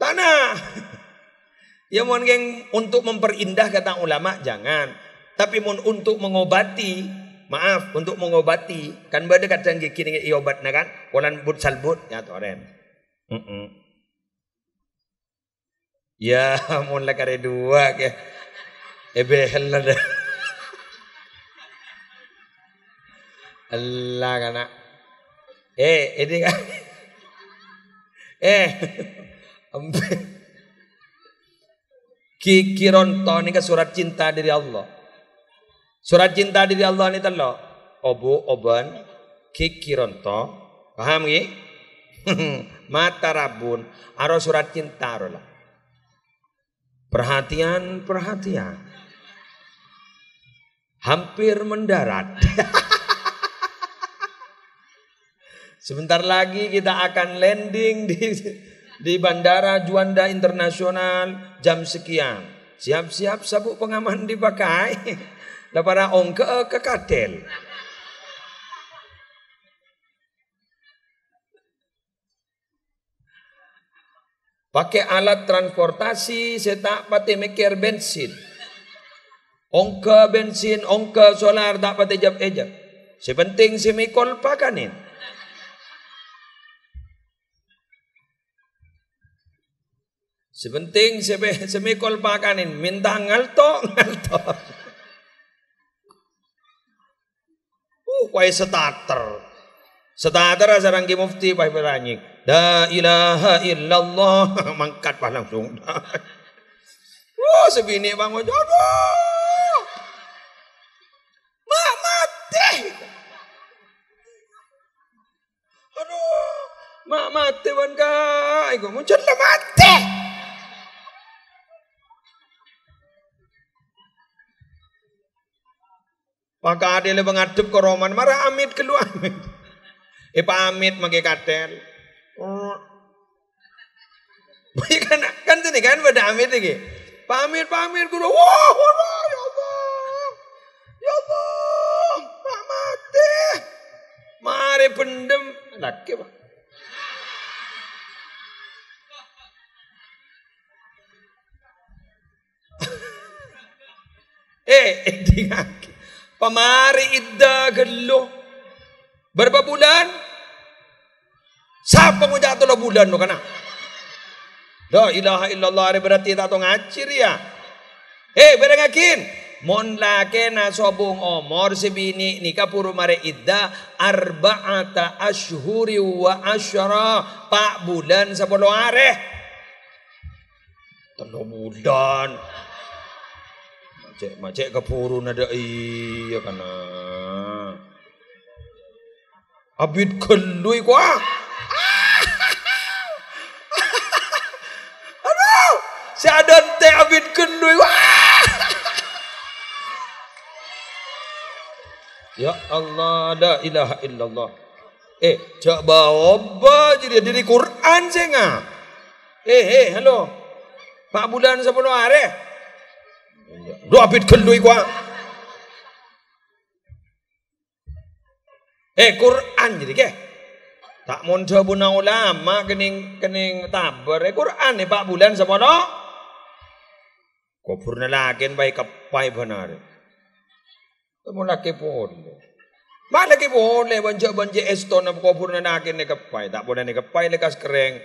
Tanah. Ya mohon geng untuk memperindah kata ulama jangan. Tapi mohon untuk mengobati, maaf untuk mengobati kan bade kadang gigi ning obat nah kan walan but salbut ya toren. Mm -mm. Ya mohon lah kare dua ke. Ebe helada. Allah kana. Eh, eh, eh ini kan. Eh. Kikiron toh ini ke surat cinta dari Allah. Surat cinta dari Allah ini telo. Obu oban kikiron toh. Paham ya? Mata rabun. Aro surat cinta aro lah. Perhatian, perhatian. Hampir mendarat. Sebentar lagi kita akan landing di di Bandara Juanda Internasional jam sekian. Siap-siap sabuk pengaman dipakai. Lah para ongke eh, ke katel. Pakai alat transportasi, saya tak pakai mikir bensin. Ongke bensin, ongke solar tak pakai jab ejab. Eh, Sepenting si mikol pakanin. Sepenting sebe, semikol pakanin. Minta ngalto, ngalto. Uh, kue starter. Starter sarang ki mufti pai beranyik. La ilaha illallah. Mangkat pa langsung. Wah, uh, sebini bang jodoh. Mak mati. Aduh, mati bang kak. Iku muncul mati. Maka adile mengadep ke Roman, marah amit keluar amit. Eh pamit mage katen. Oh. kan kan tuh kan pada amit lagi. Pamit pamit kulo. Wah, wah, ya Allah. Ya Allah, mati. Mari pendem laki Pak. eh, eh, dingak. Pamari idda gelo. Berapa bulan? Siapa mo jatuh lo bulan no kena? La ilaha illallah ari berarti tak tong ngacir ya. Eh, berengakin. Mon na sobong omor oh, sebini bini ni kapuro mare idda arba'ata ashuri wa asyara pak bulan sepuluh areh. Telo bulan. Cek mah cek kepurun ada iya kana. Nah. Abid kendui ku ah. Aduh, si adan teh abid kendui ku ah. Ya Allah, la ilaha illallah. Eh, cak bawa jadi dari Quran saya ngah. Eh, eh, halo. Pak Bulan siapa no areh? Lho abit gelu iku. Eh Quran jadi ke. Tak monjo puna ulama kening kening tabar. Eh Quran eh Pak Bulan semono. Kuburna lakin baik kepai benar. Temu laki pun. Mana ke boleh banjak banjak eston apa kuburna lakin ne kepai. Tak boleh ne kepai lekas kering.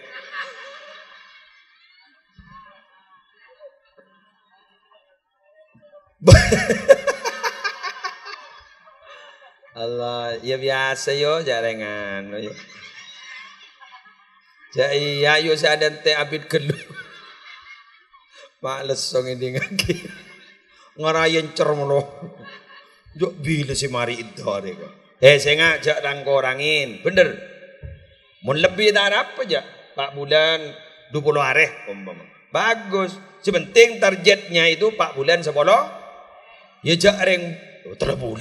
Allah, ya biasa yo jarengan iya, yo. Jai ya yo sadan te abid kelu, Pak lesong ini ngaki. Ngarayen cer mono. Yo bila si mari idore kok. Eh saya ngajak rangkorangin, bener. Mun lebih tak apa aja. Pak bulan 20 areh umpama. Bagus. Sepenting targetnya itu Pak bulan 10 Ya jaring telung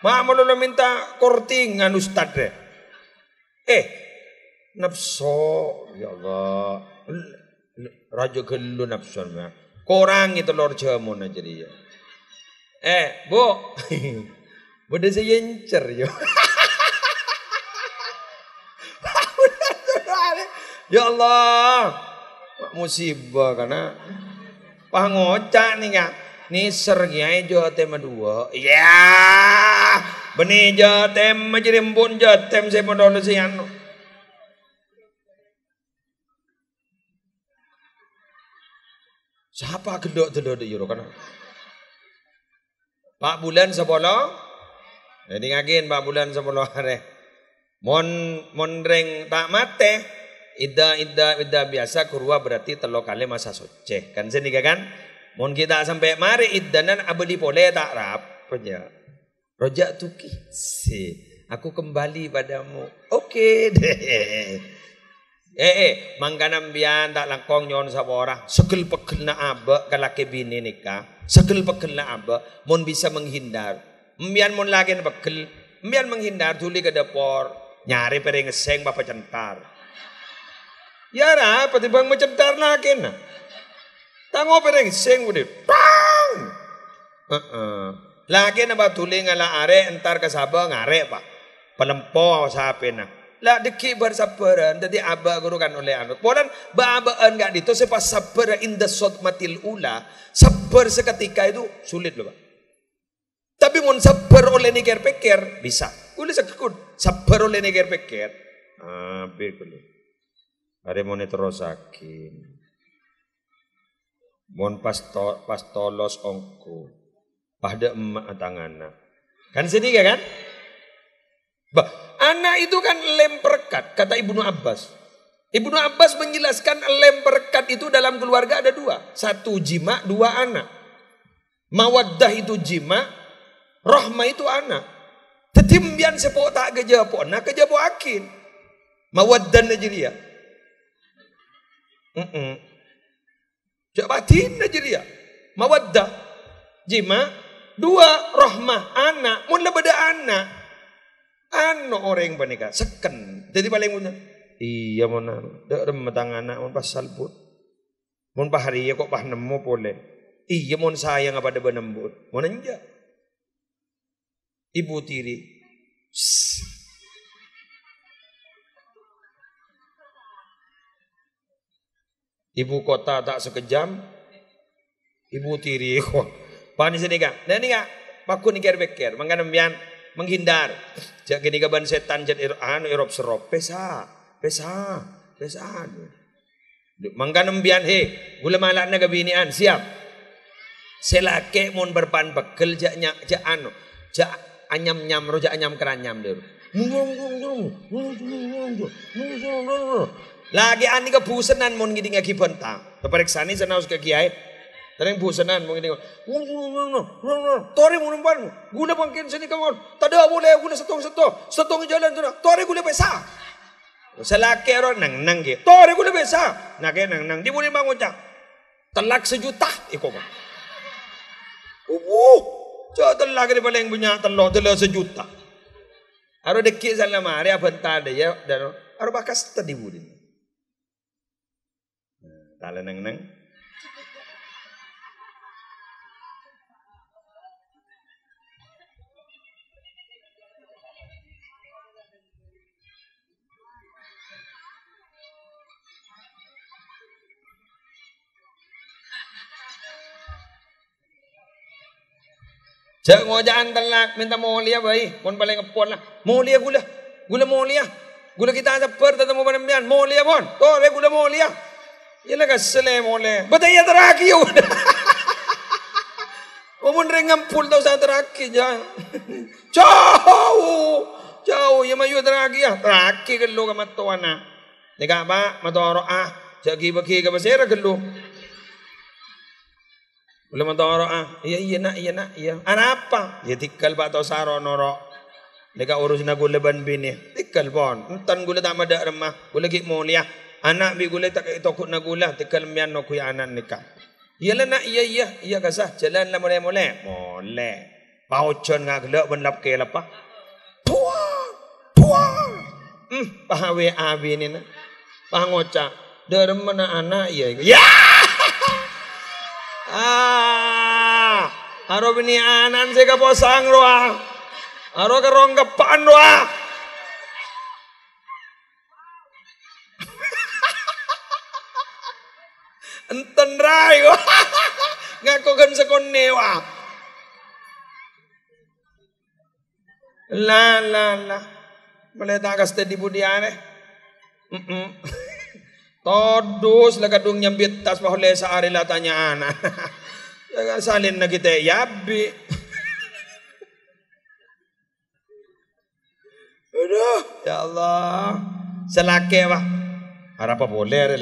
Mak menolong minta kortingan ustad deh. Eh, nafsu, ya Allah. Raja gelu nafsu mak. Korang itu lor jamun aja dia. Eh, bu. Benda saya encer yo. ya Allah. Musibah karena pangocak nih kan. Nisar nyai tema dua. Ya, beni jatem majirim pun jatem saya pada sian. Siapa gedok telur di euro kan? Pak bulan sepuluh. Jadi ngakin pak bulan sepuluh hari. Mon monreng tak mate. Ida ida ida biasa kurwa berarti telo kali masa suce. Kan sini kan? Mun kita sampai mari iddanan abdi boleh tak rap. rojak Roja tuki. Si. Aku kembali padamu. Oke okay, deh. Eh, eh, eh, mangkanam bian tak langkong nyon sama orang. Segel pegel na abe kalake bini nikah. Segel pegel na abe. mon bisa menghindar. Mian mon lagi pegel. Mian menghindar tuli ke depor. Nyari pering seng bapak centar. Ya ra, pati bang mencentar lagi Tango pereng sing wudi. Pang. Heeh. Eh. Lagi napa tuli ngala are entar kasaba ngarek pak. Pelempo sapena. La deki bersabaran jadi aba guru kan oleh anu. Polan ba enggak gak dito sepa sabar inda matil ula. Sabar seketika itu sulit loh pak. Tapi mau sabar oleh nikir pikir bisa. Kulis sekekut sabar oleh nikir pikir. Ah, biar kulis. Hari mau terosakin. Mon pasto, pastolos ongko. Pada emak tangana. Kan sedih kan? Bah, anak itu kan lem perkat, kata Ibnu Abbas. Ibnu Abbas menjelaskan lem perkat itu dalam keluarga ada dua. Satu jima, dua anak. Mawaddah itu jima, rahmah itu anak. Tetimbian sepok tak keja pona keja akin. Mawaddan aja dia. Mm -mm. Jabatin najriya. Mawaddah. Jima. Dua rahmah anak. Mun beda anak. Ano orang panika. Seken. Jadi paling mudah. Iya mana. Dak remetang anak mun pas salbut. Mun ya kok pah nemu boleh. Iya mun sayang apa ada benembut. Mun Ibu tiri. Ibu kota tak sekejam. Ibu tiri. Pani sini kak. Dan ini kak. Pakun ikir pikir. Mengkana Menghindar. Jaga nih kaban setan jat anu irop serop. Pesa. Pesa. Pesa. Mengkana mian he. Gula malak naga binian Siap. Selake mun berpan bekel jak nyak jak anu. Jak anyam nyam rojak anyam keranyam dulu. Lagi ani kebusenan mun ngiding ngagi bentang. Peperiksaan sana harus ke kiai. Tereng busenan mungkin ngiding. Tori mun ban. Guna pangkin sini kamu. aku boleh guna setong setong. Setong jalan Tori guna pesa. Selaki orang nang nang ge. Tori guna pesa. Nak nang nang. Di boleh bangun cak. Telak sejuta iko eh, Ubu. Cak telak ni paling punya telak telak sejuta. Aro dekik salam hari abang ya. Dan bakas tadi budin. Tale neng neng. Jangan telak minta mulia bayi, kon paling ngepon lah. Mulia gula, gula mulia, gula kita asap bertemu pada mulia mohon. Tore gula mulia. Dia laga eh, mole oleh. Betaya teraki ya udah. Umun ringan pul tau sa teraki jah. Jauh. Jauh ya mayu teraki ya. Teraki gelo ka matuana. Dika ba matoro ah. Jagi bagi ka basera gelo. Belum matoro ah. Iya iya nak iya nak iya. Anapa? Ya tikal ba tau saro noro. Dika urus na gulaban bini. Tikal bon. Entan gula tak remah. Gula gik mulia anak bi gule tak itu nak nagula tikal mian no kuya anak nikah. Ialah nak iya iya iya kasah jalan lah mulai mulai mulai. Paucon ngaglok ben lap ke Puah, Tua tua. Hmm pahawe awi ni nah. derem mana anak iya. Ya. Ah, harap ini anan saya kaposang roa. Harap kerong kepan roa. Enten rai. Ngakokan sekone wah. La la la. Maleta kas te dibudiane. Mm -mm. Todus lagadung nyambit tas pahule sehari latanya ana. Jangan salin lagi teh yabi. Aduh, ya Allah. Selake wah. Harap boleh ada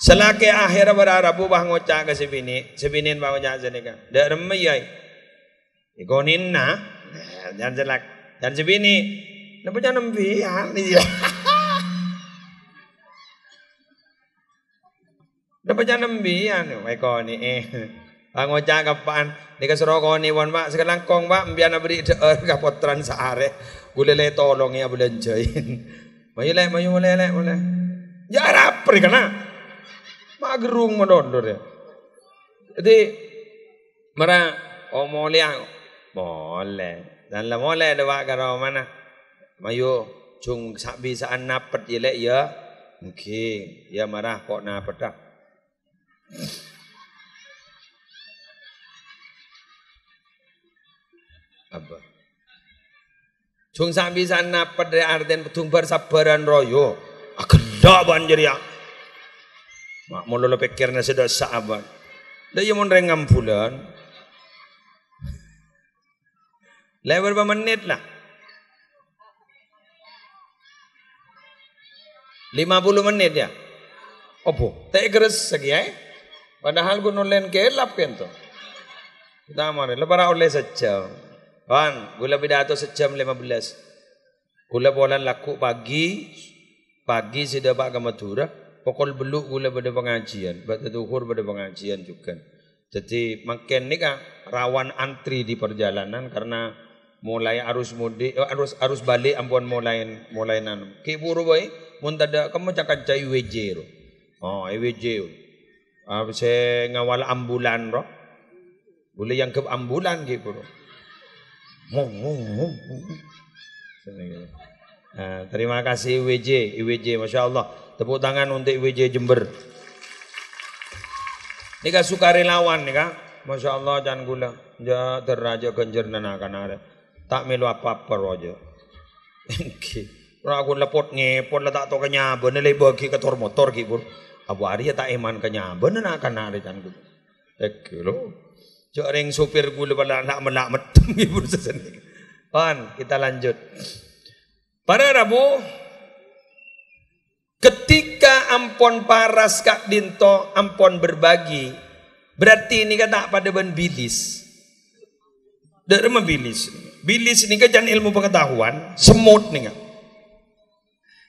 Selaki akhir berarabu bah ngocak ke sebini, sebinin bah ngocak sedeka. Dak remeyai. Iya. Ikoninna, jangan selak. Dan sebini, napa jangan nembian ni. Napa jangan nembian, ikoni eh. Bang ngocak kapan? Ni kasro koni wan pak sekarang kong pak mbian beri deur kapotran sare. Gulele tolong ya belanjain. Mayu lek, mayu lek, lek, lek. Ya rapri kena. Magerung medondor ya. Jadi mara o oh, mole ang mole. Dan la mole ada wa karo mana? Mayo cung sabi saan napet ya. Mungkin ya marah kok na dah. Apa? Cung sabi saan napet arden petung bersabaran royo. Agendaban jeriak. Mula pikir pikirnya sudah sahabat. Daya mun rengam bulan. Lai berapa menit lah. 50 menit ya. Opo, tak segi ay. Eh? Padahal gue nulen ke kento. Kita amare lebar oleh sejam. Pan, gula pidato sejam 15. Gula bolan laku pagi, pagi sudah Pak ke Madura, pokok beluk gula pada pengajian, pada duhur pada pengajian juga. Jadi makin ini kan rawan antri di perjalanan karena mulai arus mudik, eh, arus arus balik ampuan mulai mulai nan. Kiburu boy, mun tada kamu cakap cai WJ ro. Oh, WJ, apa saya ngawal ambulan ro. Boleh yang ke ambulan kiburu. Gitu. Ah, terima kasih wj wj, masya Allah. Tepuk tangan untuk WJ Jember. Nika sukarelawan nika. Masya Allah jangan gula. Ja ya, deraja genjer akan ada. Tak melu apa apa roja. Orang aku lepot ngepot lah ya tak tahu kenyaban. Nilai bagi ketor motor gitu. Abu Arya tak iman kenyaban akan ada jangan gula. Oke lo. Cok ring supir gula pada nak menak metem gitu sesendiri. Pan kita lanjut. Para Rabu Ketika ampon paras kak dinto, ampon berbagi. Berarti ini kata pada ben bilis. Dari bilis. Bilis ini kan ilmu pengetahuan, semut nih kan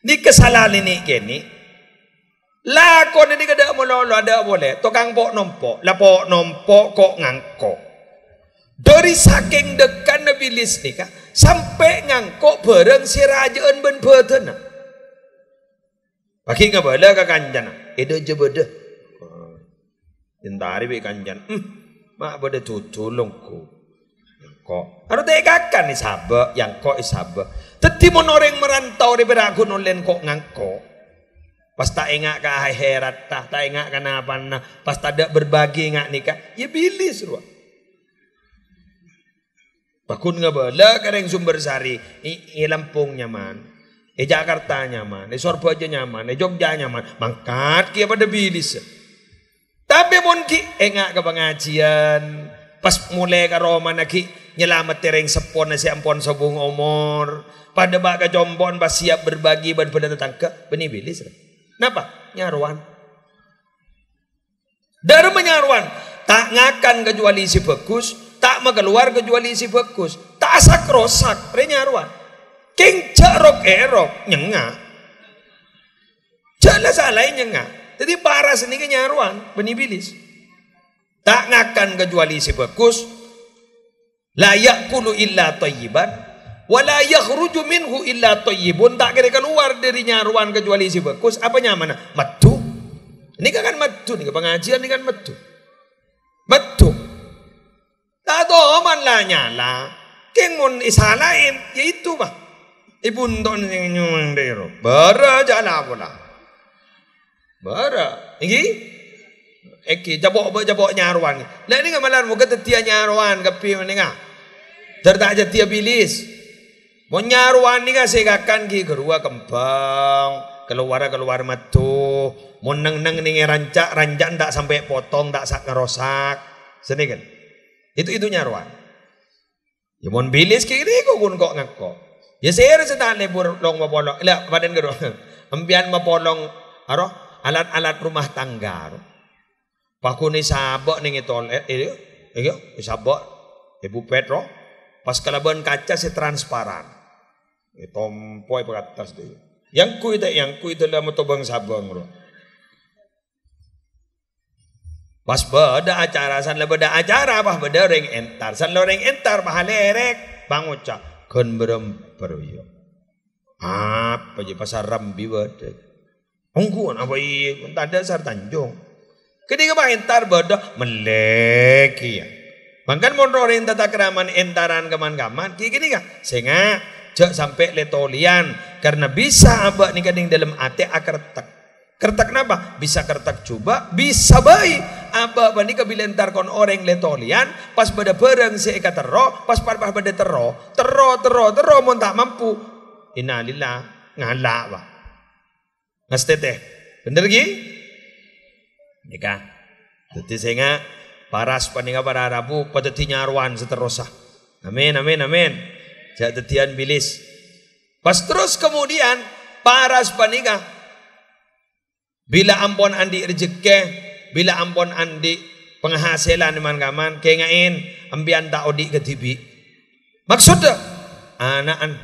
ini kesalahan ini kini, lakon ini kada mololo ada boleh. Tukang pok nompok, lapok nompok kok ngangkok. Dari saking dekan bilis nih kan sampai ngangkok bareng si rajaan ben betenah. Pakai nggak bala ke kanjana. Edo aja oh. bada. Tentari be kanjan. Hmm. Mak bada tutulung ku. Kok. Harus tekakan isaba. Yang kok isaba. Tadi monoreng merantau di beraku nulen kok ngangko. Pas tak ingat ke akhirat tah? tak ingat ke apa Nah, Pas tak ada berbagi ingat nikah. Ya bilis ruang. Pakun nggak ba? La kareng sumber sari. Ilampong nyaman. Eh Jakarta nyaman, eh Surabaya aja nyaman, eh Jogja nyaman. Mangkat kia pada bilis. Tapi mungkin engak ke pengajian. Pas mulai ke Roma naki nyelamat tereng sepon nasi ampon sobung omor. Pada baka jombon pas siap berbagi ban pada tetangga beni bilis. Napa? Nyaruan. Dari menyaruan tak ngakan kecuali si bekus, tak keluar kecuali si tak asak rosak, renyaruan. King jarok erok nyengak. Jana salah nyengak. Jadi para seni nyaruan benibilis. Tak ngakan kecuali si bagus. Layak kulu illa tayyiban. Wala yakhruju minhu illa tayyibun. Tak kira keluar dari nyaruan kecuali si bagus. Apa nyamana? matu, Ini kan matu, Ini pengajian ini kan matu, matu Tak tahu man lah nyala. Kengun mun isalain. Ya itu mah. Ipunton sing nyuwun dero, Bara jana pula. Bara. Iki Eki jabok jabo jabok nyaruan. Lah ini malar muka tetia nyaruan kepi menengah. Tertak aja tia bilis. Mau nyaruan ni kasih gakan ki gerua kembang keluar keluar metu. Mau neng neng nih rancak rancak ndak sampai potong ndak sak ngerosak. Seni kan. Itu itu nyaruan. Ya mon bilis kiri kok gun kok ngekok ya setan sa libur long mapolong. Ila, padan garo. Ambian polong, aro, alat-alat rumah tangga. Pakuni sabok ning itol. Eh, iyo, eh, iyo, eh, eh, sabok. Ibu Petro. Pas kalaban kaca si transparan. Itompoy atas de. Yang ku yang ku ito lang matubang sabong ro. Pas beda acara, san la beda acara, pas beda ring entar. San lo ring entar, pahalerek, pangutsa. Kon berempat baru iya. Apa ya pasar rambi wadah. Ungkuan apa iya, tanda sar tanjung. Ketika pak entar bodoh meleki ya. Mangkan mondor tata keraman entaran keman keman, Kiki nih kah? Sehingga jauh sampai letolian. Karena bisa abah nih kadang dalam ate akar tak. Kertak kenapa? Bisa kertak coba, bisa baik apa bani kabilentar kon orang letolian pas pada bareng si eka tero pas parpah pada tero tero tero tero mon tak mampu inalillah ngalak wa ngasteteh bener ki Nika jadi sehingga paras paninga para Rabu pada tinyarwan seterusnya amin amin amin jak tetian bilis pas terus kemudian paras paninga bila ampon andi rejeki bila ampon andi penghasilan man kaman kengain ambian tak odik ke tibi maksudnya anak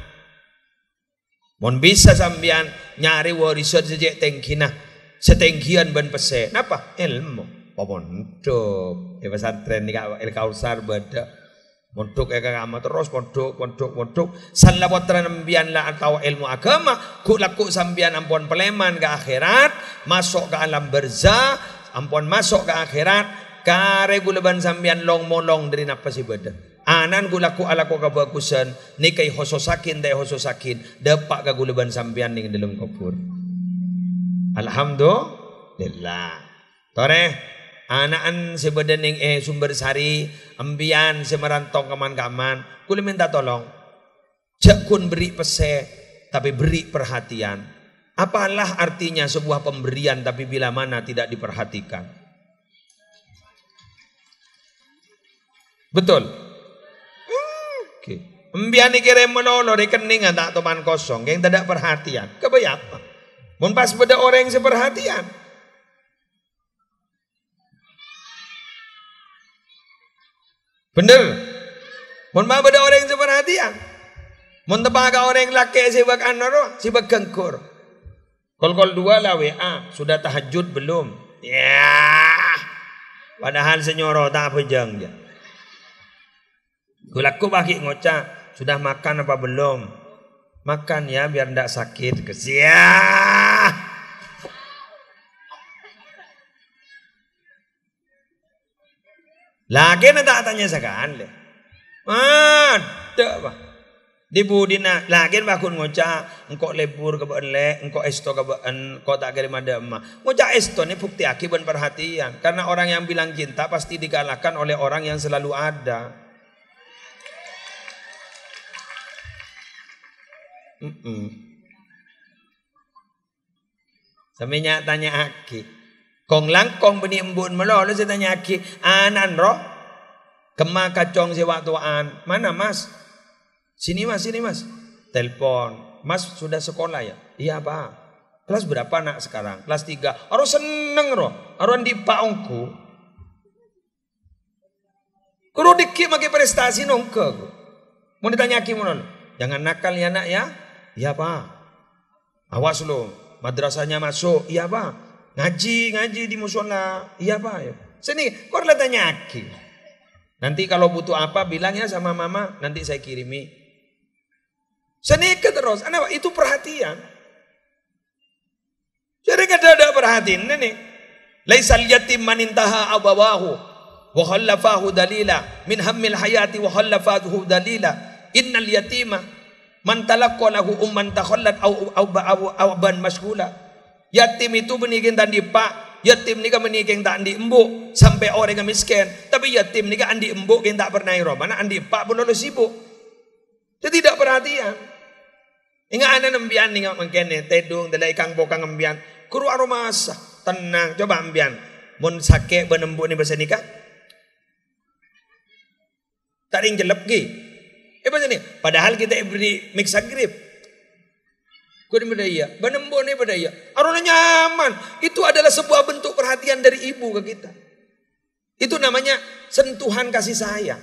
mon bisa sambian nyari warisan sejak tengkina setengkian ban pese napa ilmu pemondok oh, ya pesantren ni kak el kausar badak Mondok eka ya, kama terus mondok mondok mondok salawatran ambian lah atau ilmu agama ku laku sambian ampun peleman ke akhirat masuk ke alam berza ampun masuk ke akhirat kare guleban ban long molong dari napas ibadah anan gula ku ala ko nikai ni kay hososakin day hososakin dapat ka gulaban sampian ning dalam kubur alhamdulillah tore anaan sebeden ning eh sumber sari ambian semerantong kaman-kaman kula minta tolong cek beri pese tapi beri perhatian Apalah artinya sebuah pemberian tapi bila mana tidak diperhatikan? Betul. Oke. okay. Mbiani kirim menolong rekening tak teman kosong, yang tidak perhatian. Kebayapa? Mun pas beda orang yang seperhatian. Bener. Mun beda orang yang seperhatian. Mun tepaga orang laki sih bak anoro, si gengkur. Kol-kol dua lah WA, sudah tahajud belum? Ya, padahal senyoro tak pejang ya. Gulaku bagi ngocak, sudah makan apa belum? Makan ya biar ndak sakit. Kesiah. Lagi nak tanya sekali. Ah, tak apa. Di budina lakin bakun ngoca engko lebur ke le, engko esto ke engko tak kirim ada emma. Ngoca esto ni bukti akibat perhatian. Karena orang yang bilang cinta pasti dikalahkan oleh orang yang selalu ada. Mm -mm. Sampai nyak tanya aki. Kong langkong beni embun melo, lalu saya tanya aki, anan roh, Kemah kacong sewa an? mana mas? Sini mas, sini mas. Telepon. Mas sudah sekolah ya? Iya pak. Kelas berapa nak sekarang? Kelas tiga. Aro seneng roh. Aro di paungku. Kudu dikit maki prestasi nongke. Mau ditanya ki Jangan nakal ya nak ya. Iya pak. Awas lo. Madrasahnya masuk. Iya pak. Ngaji, ngaji di musola. Iya pak. Ya. Sini, kau tanya ki. Nanti kalau butuh apa bilangnya sama mama. Nanti saya kirimi. Senika terus. Kenapa? Itu perhatian. Jadi kada ada perhatian ini. Laisal yatim manintaha abawahu wa khallafahu dalila min hammil hayati wa khallafatuhu dalila innal yatima man talaqqa lahu umman takhallat au au au ban masyghula yatim itu menikin tadi pak yatim nika meniging tak andi embuk sampai orang yang miskin tapi yatim nika andi embuk yang tak pernah mana andi pak pun lalu sibuk dia tidak perhatian. Ingat ada nembian ingat mengkene tedung dalam ikan bokang nembian. Kuru aromasa. Tenang, coba nembian. Mun sake benembu ni bahasa nikah. Tak ingin jelep ki. Eh bahasa ni. Padahal kita beri mix agrip. Kudu berdaya. Benembuk ni berdaya. Iya. Arona nyaman. Itu adalah sebuah bentuk perhatian dari ibu ke kita. Itu namanya sentuhan kasih sayang.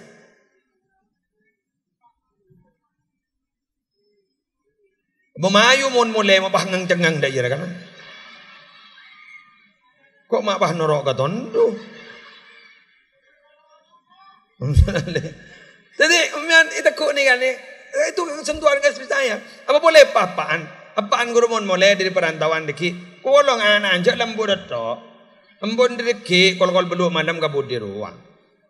Bemayu mon mulai mapah ngeng-cengang dah ira kan. Kok mak norok katon tu. Jadi umian itu kok ni kan ni. Itu sentuhan kasih saya. Apa boleh papaan? Apaan guru mon mulai dari perantauan deki. Kolong anak anjak lembu detok. Embun deki kol-kol beluk madam kabur di ruang.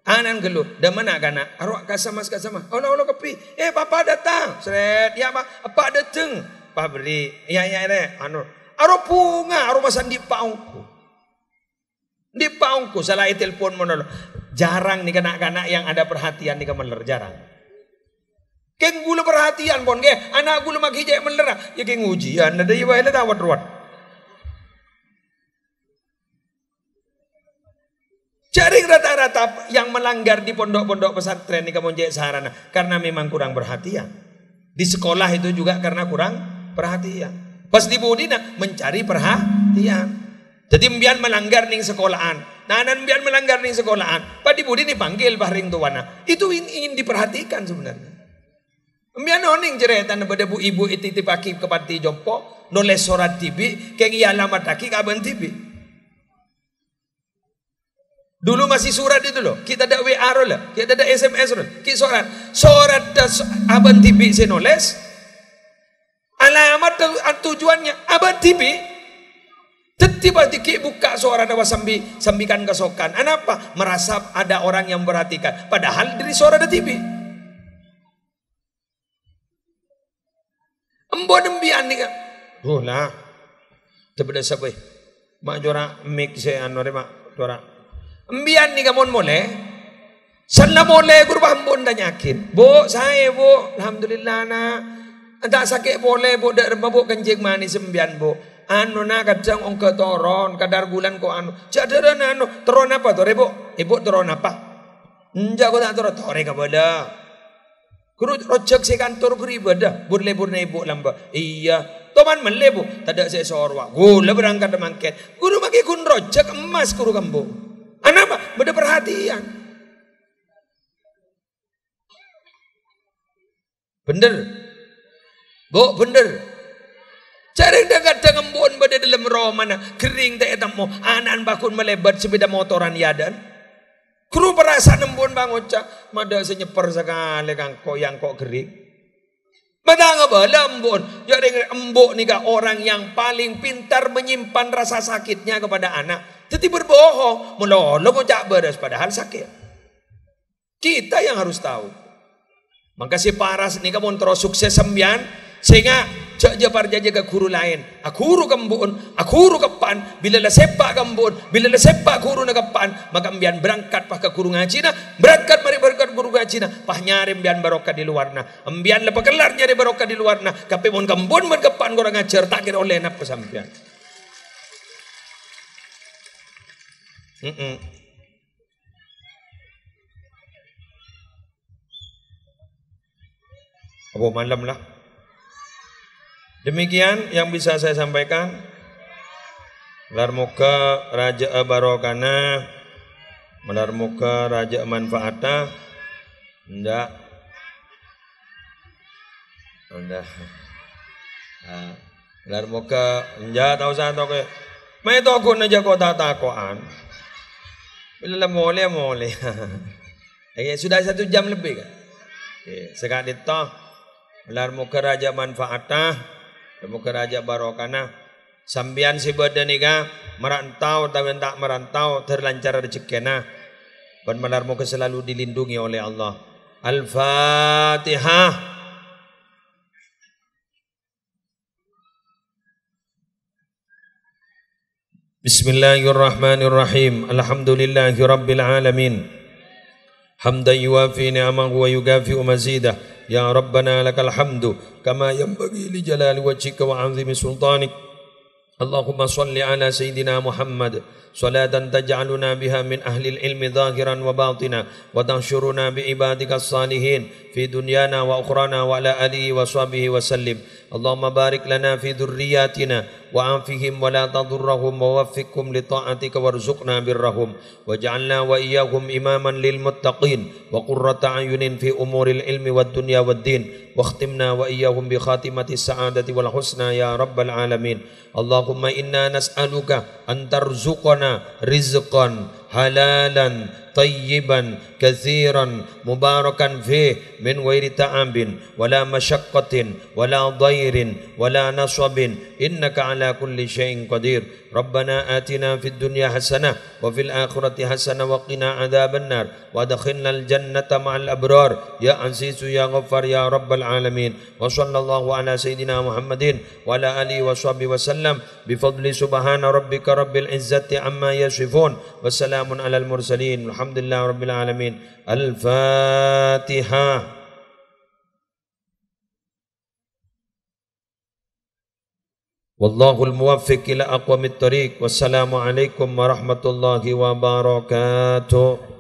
Anan gelu, dah mana kana? kasama kasama. Oh no no kepi. Eh papa datang. Seret, ya apa? Apa datang? pabri iya, iya iya anu aro bunga aro masan di paungku di paungku salah telepon monol jarang nih kanak-kanak yang ada perhatian nih kemeler jarang keng gula perhatian pon ke anak gula maki jek menera, ah. ya keng ujian ada iwa ada tawat ruat Jaring rata-rata yang melanggar di pondok-pondok pesantren nih kamu sarana karena memang kurang perhatian. Di sekolah itu juga karena kurang perhatian. Pas Budina mencari perhatian. Jadi mbian melanggar ning sekolahan. Nanan mbian melanggar ning sekolahan. Padi budi dipanggil bahring tuwana. Itu ingin diperhatikan sebenarnya. Mbian noning jeretan pada bu ibu itu ititi ke kepati jompo. Nulis surat tibi. Keng iya alamat aki kaban tibi. Dulu masih surat itu loh. Kita ada WA loh. Kita ada SMS loh. Kita surat. Surat aban tibi saya nulis. Alamat ah, tujuannya abad tiba Tetiba tiki buka suara dawa sambi sambikan kesokan. Kenapa? Merasa ada orang yang memperhatikan. Padahal dari suara ada tibi. Embo dembian nih kan. Oh lah. Tebeda sabai. Mak jora mik anu saya anu re mak jora. Embian nih kamu boleh. Salam boleh kurban bon dan yakin. Bu saya bu. Alhamdulillah nak. Tak sakit boleh bu dak remabuk kencing manis sembian bu. Anu na kacang ong ketoron kadar bulan ko anu. Jadaran anu teron apa tore bu? Ibu eh, teron apa? Enggak kau tak teron tore kabada. Kuru rojak si kantor kuri bada burle burne ibu lamba. Iya toman mele bu. Tada saya sorwa. Gula berangkat demangket. guru makai kun emas kuru kambu. Anapa? Beda perhatian. Bener. Bu, bener. Cari dekat dengan buan pada dalam roh mana. Kering tak etam mo. Anan bakun melebar sepeda motoran yadan. Kru perasaan nembun bang oca. Mada senyeper sekali kang koyang kok kering. Mada nga ba, Jadi embok ni ka orang yang paling pintar menyimpan rasa sakitnya kepada anak. Tetapi berbohong. Menolong ucap beres padahal sakit. Kita yang harus tahu. Maka si paras ni kamu terus sukses sembian sehingga jaja parjaja ka guru lain akuru kambun akuru kepan, bila la sepak kambun bila la sepak guru na kepan, maka mbian berangkat pah ka guru ngaji na berangkat mari berangkat guru ngaji na pah nyari mbian barokah di luar na mbian lepa kelar nyari barokah di luar na kape mon kambun mon kepan gora ngajar tak kira oleh napa sampean mm -mm. malam lah Demikian yang bisa saya sampaikan. Larmuka Raja Barokana, Larmuka Raja Manfaata, ndak, ndak. Larmuka ah, ndak tau saya tahu ke. Mai tahu aku naja kota takoan. Bila mole mole. Ya, sudah satu jam lebih kan. Sekarang itu Larmuka Raja manfaatah Semoga raja barokana. Sambian si badan nika merantau tapi tak merantau terlancar rezekina. Penmenarmu selalu dilindungi oleh Allah. Al-Fatihah. Bismillahirrahmanirrahim. Alhamdulillahi rabbil alamin. Hamdan yuwafi ni'amahu wa yukafi mazidah. Ya Rabbana lakal hamdu kama yanbaghi li jalali wajhika wa 'azimi Allahumma shalli ala sayidina Muhammad salatan taj'aluna biha min ahli al-ilmi zahiran ibadika salihin fi dunyana wa ukhrana wa ala alihi wa sahbihi wa sallim. اللهم بارك لنا في ذرياتنا وعافهم ولا تضرهم ووفقهم لطاعتك وارزقنا برهم واجعلنا وإياهم إماما للمتقين وقرة أعين في أمور العلم والدنيا والدين واختمنا وإياهم بخاتمة السعادة والحسنى يا رب العالمين اللهم إنا نسألك أن ترزقنا رزقا حلالا طيبا كثيرا مباركا فيه من غير تعب ولا مشقة ولا ضير ولا نصب إنك على كل شيء قدير ربنا آتنا في الدنيا حسنة وفي الآخرة حسنة وقنا عذاب النار وادخلنا الجنة مع الأبرار يا عزيز يا غفر يا رب العالمين وصلى الله على سيدنا محمد وعلى آله وصحبه وسلم بفضل سبحان ربك رب العزة عما يصفون وسلام على المرسلين الحمد والحمد لله رب العالمين الفاتحة والله الموفق إلى أقوم الطريق والسلام عليكم ورحمة الله وبركاته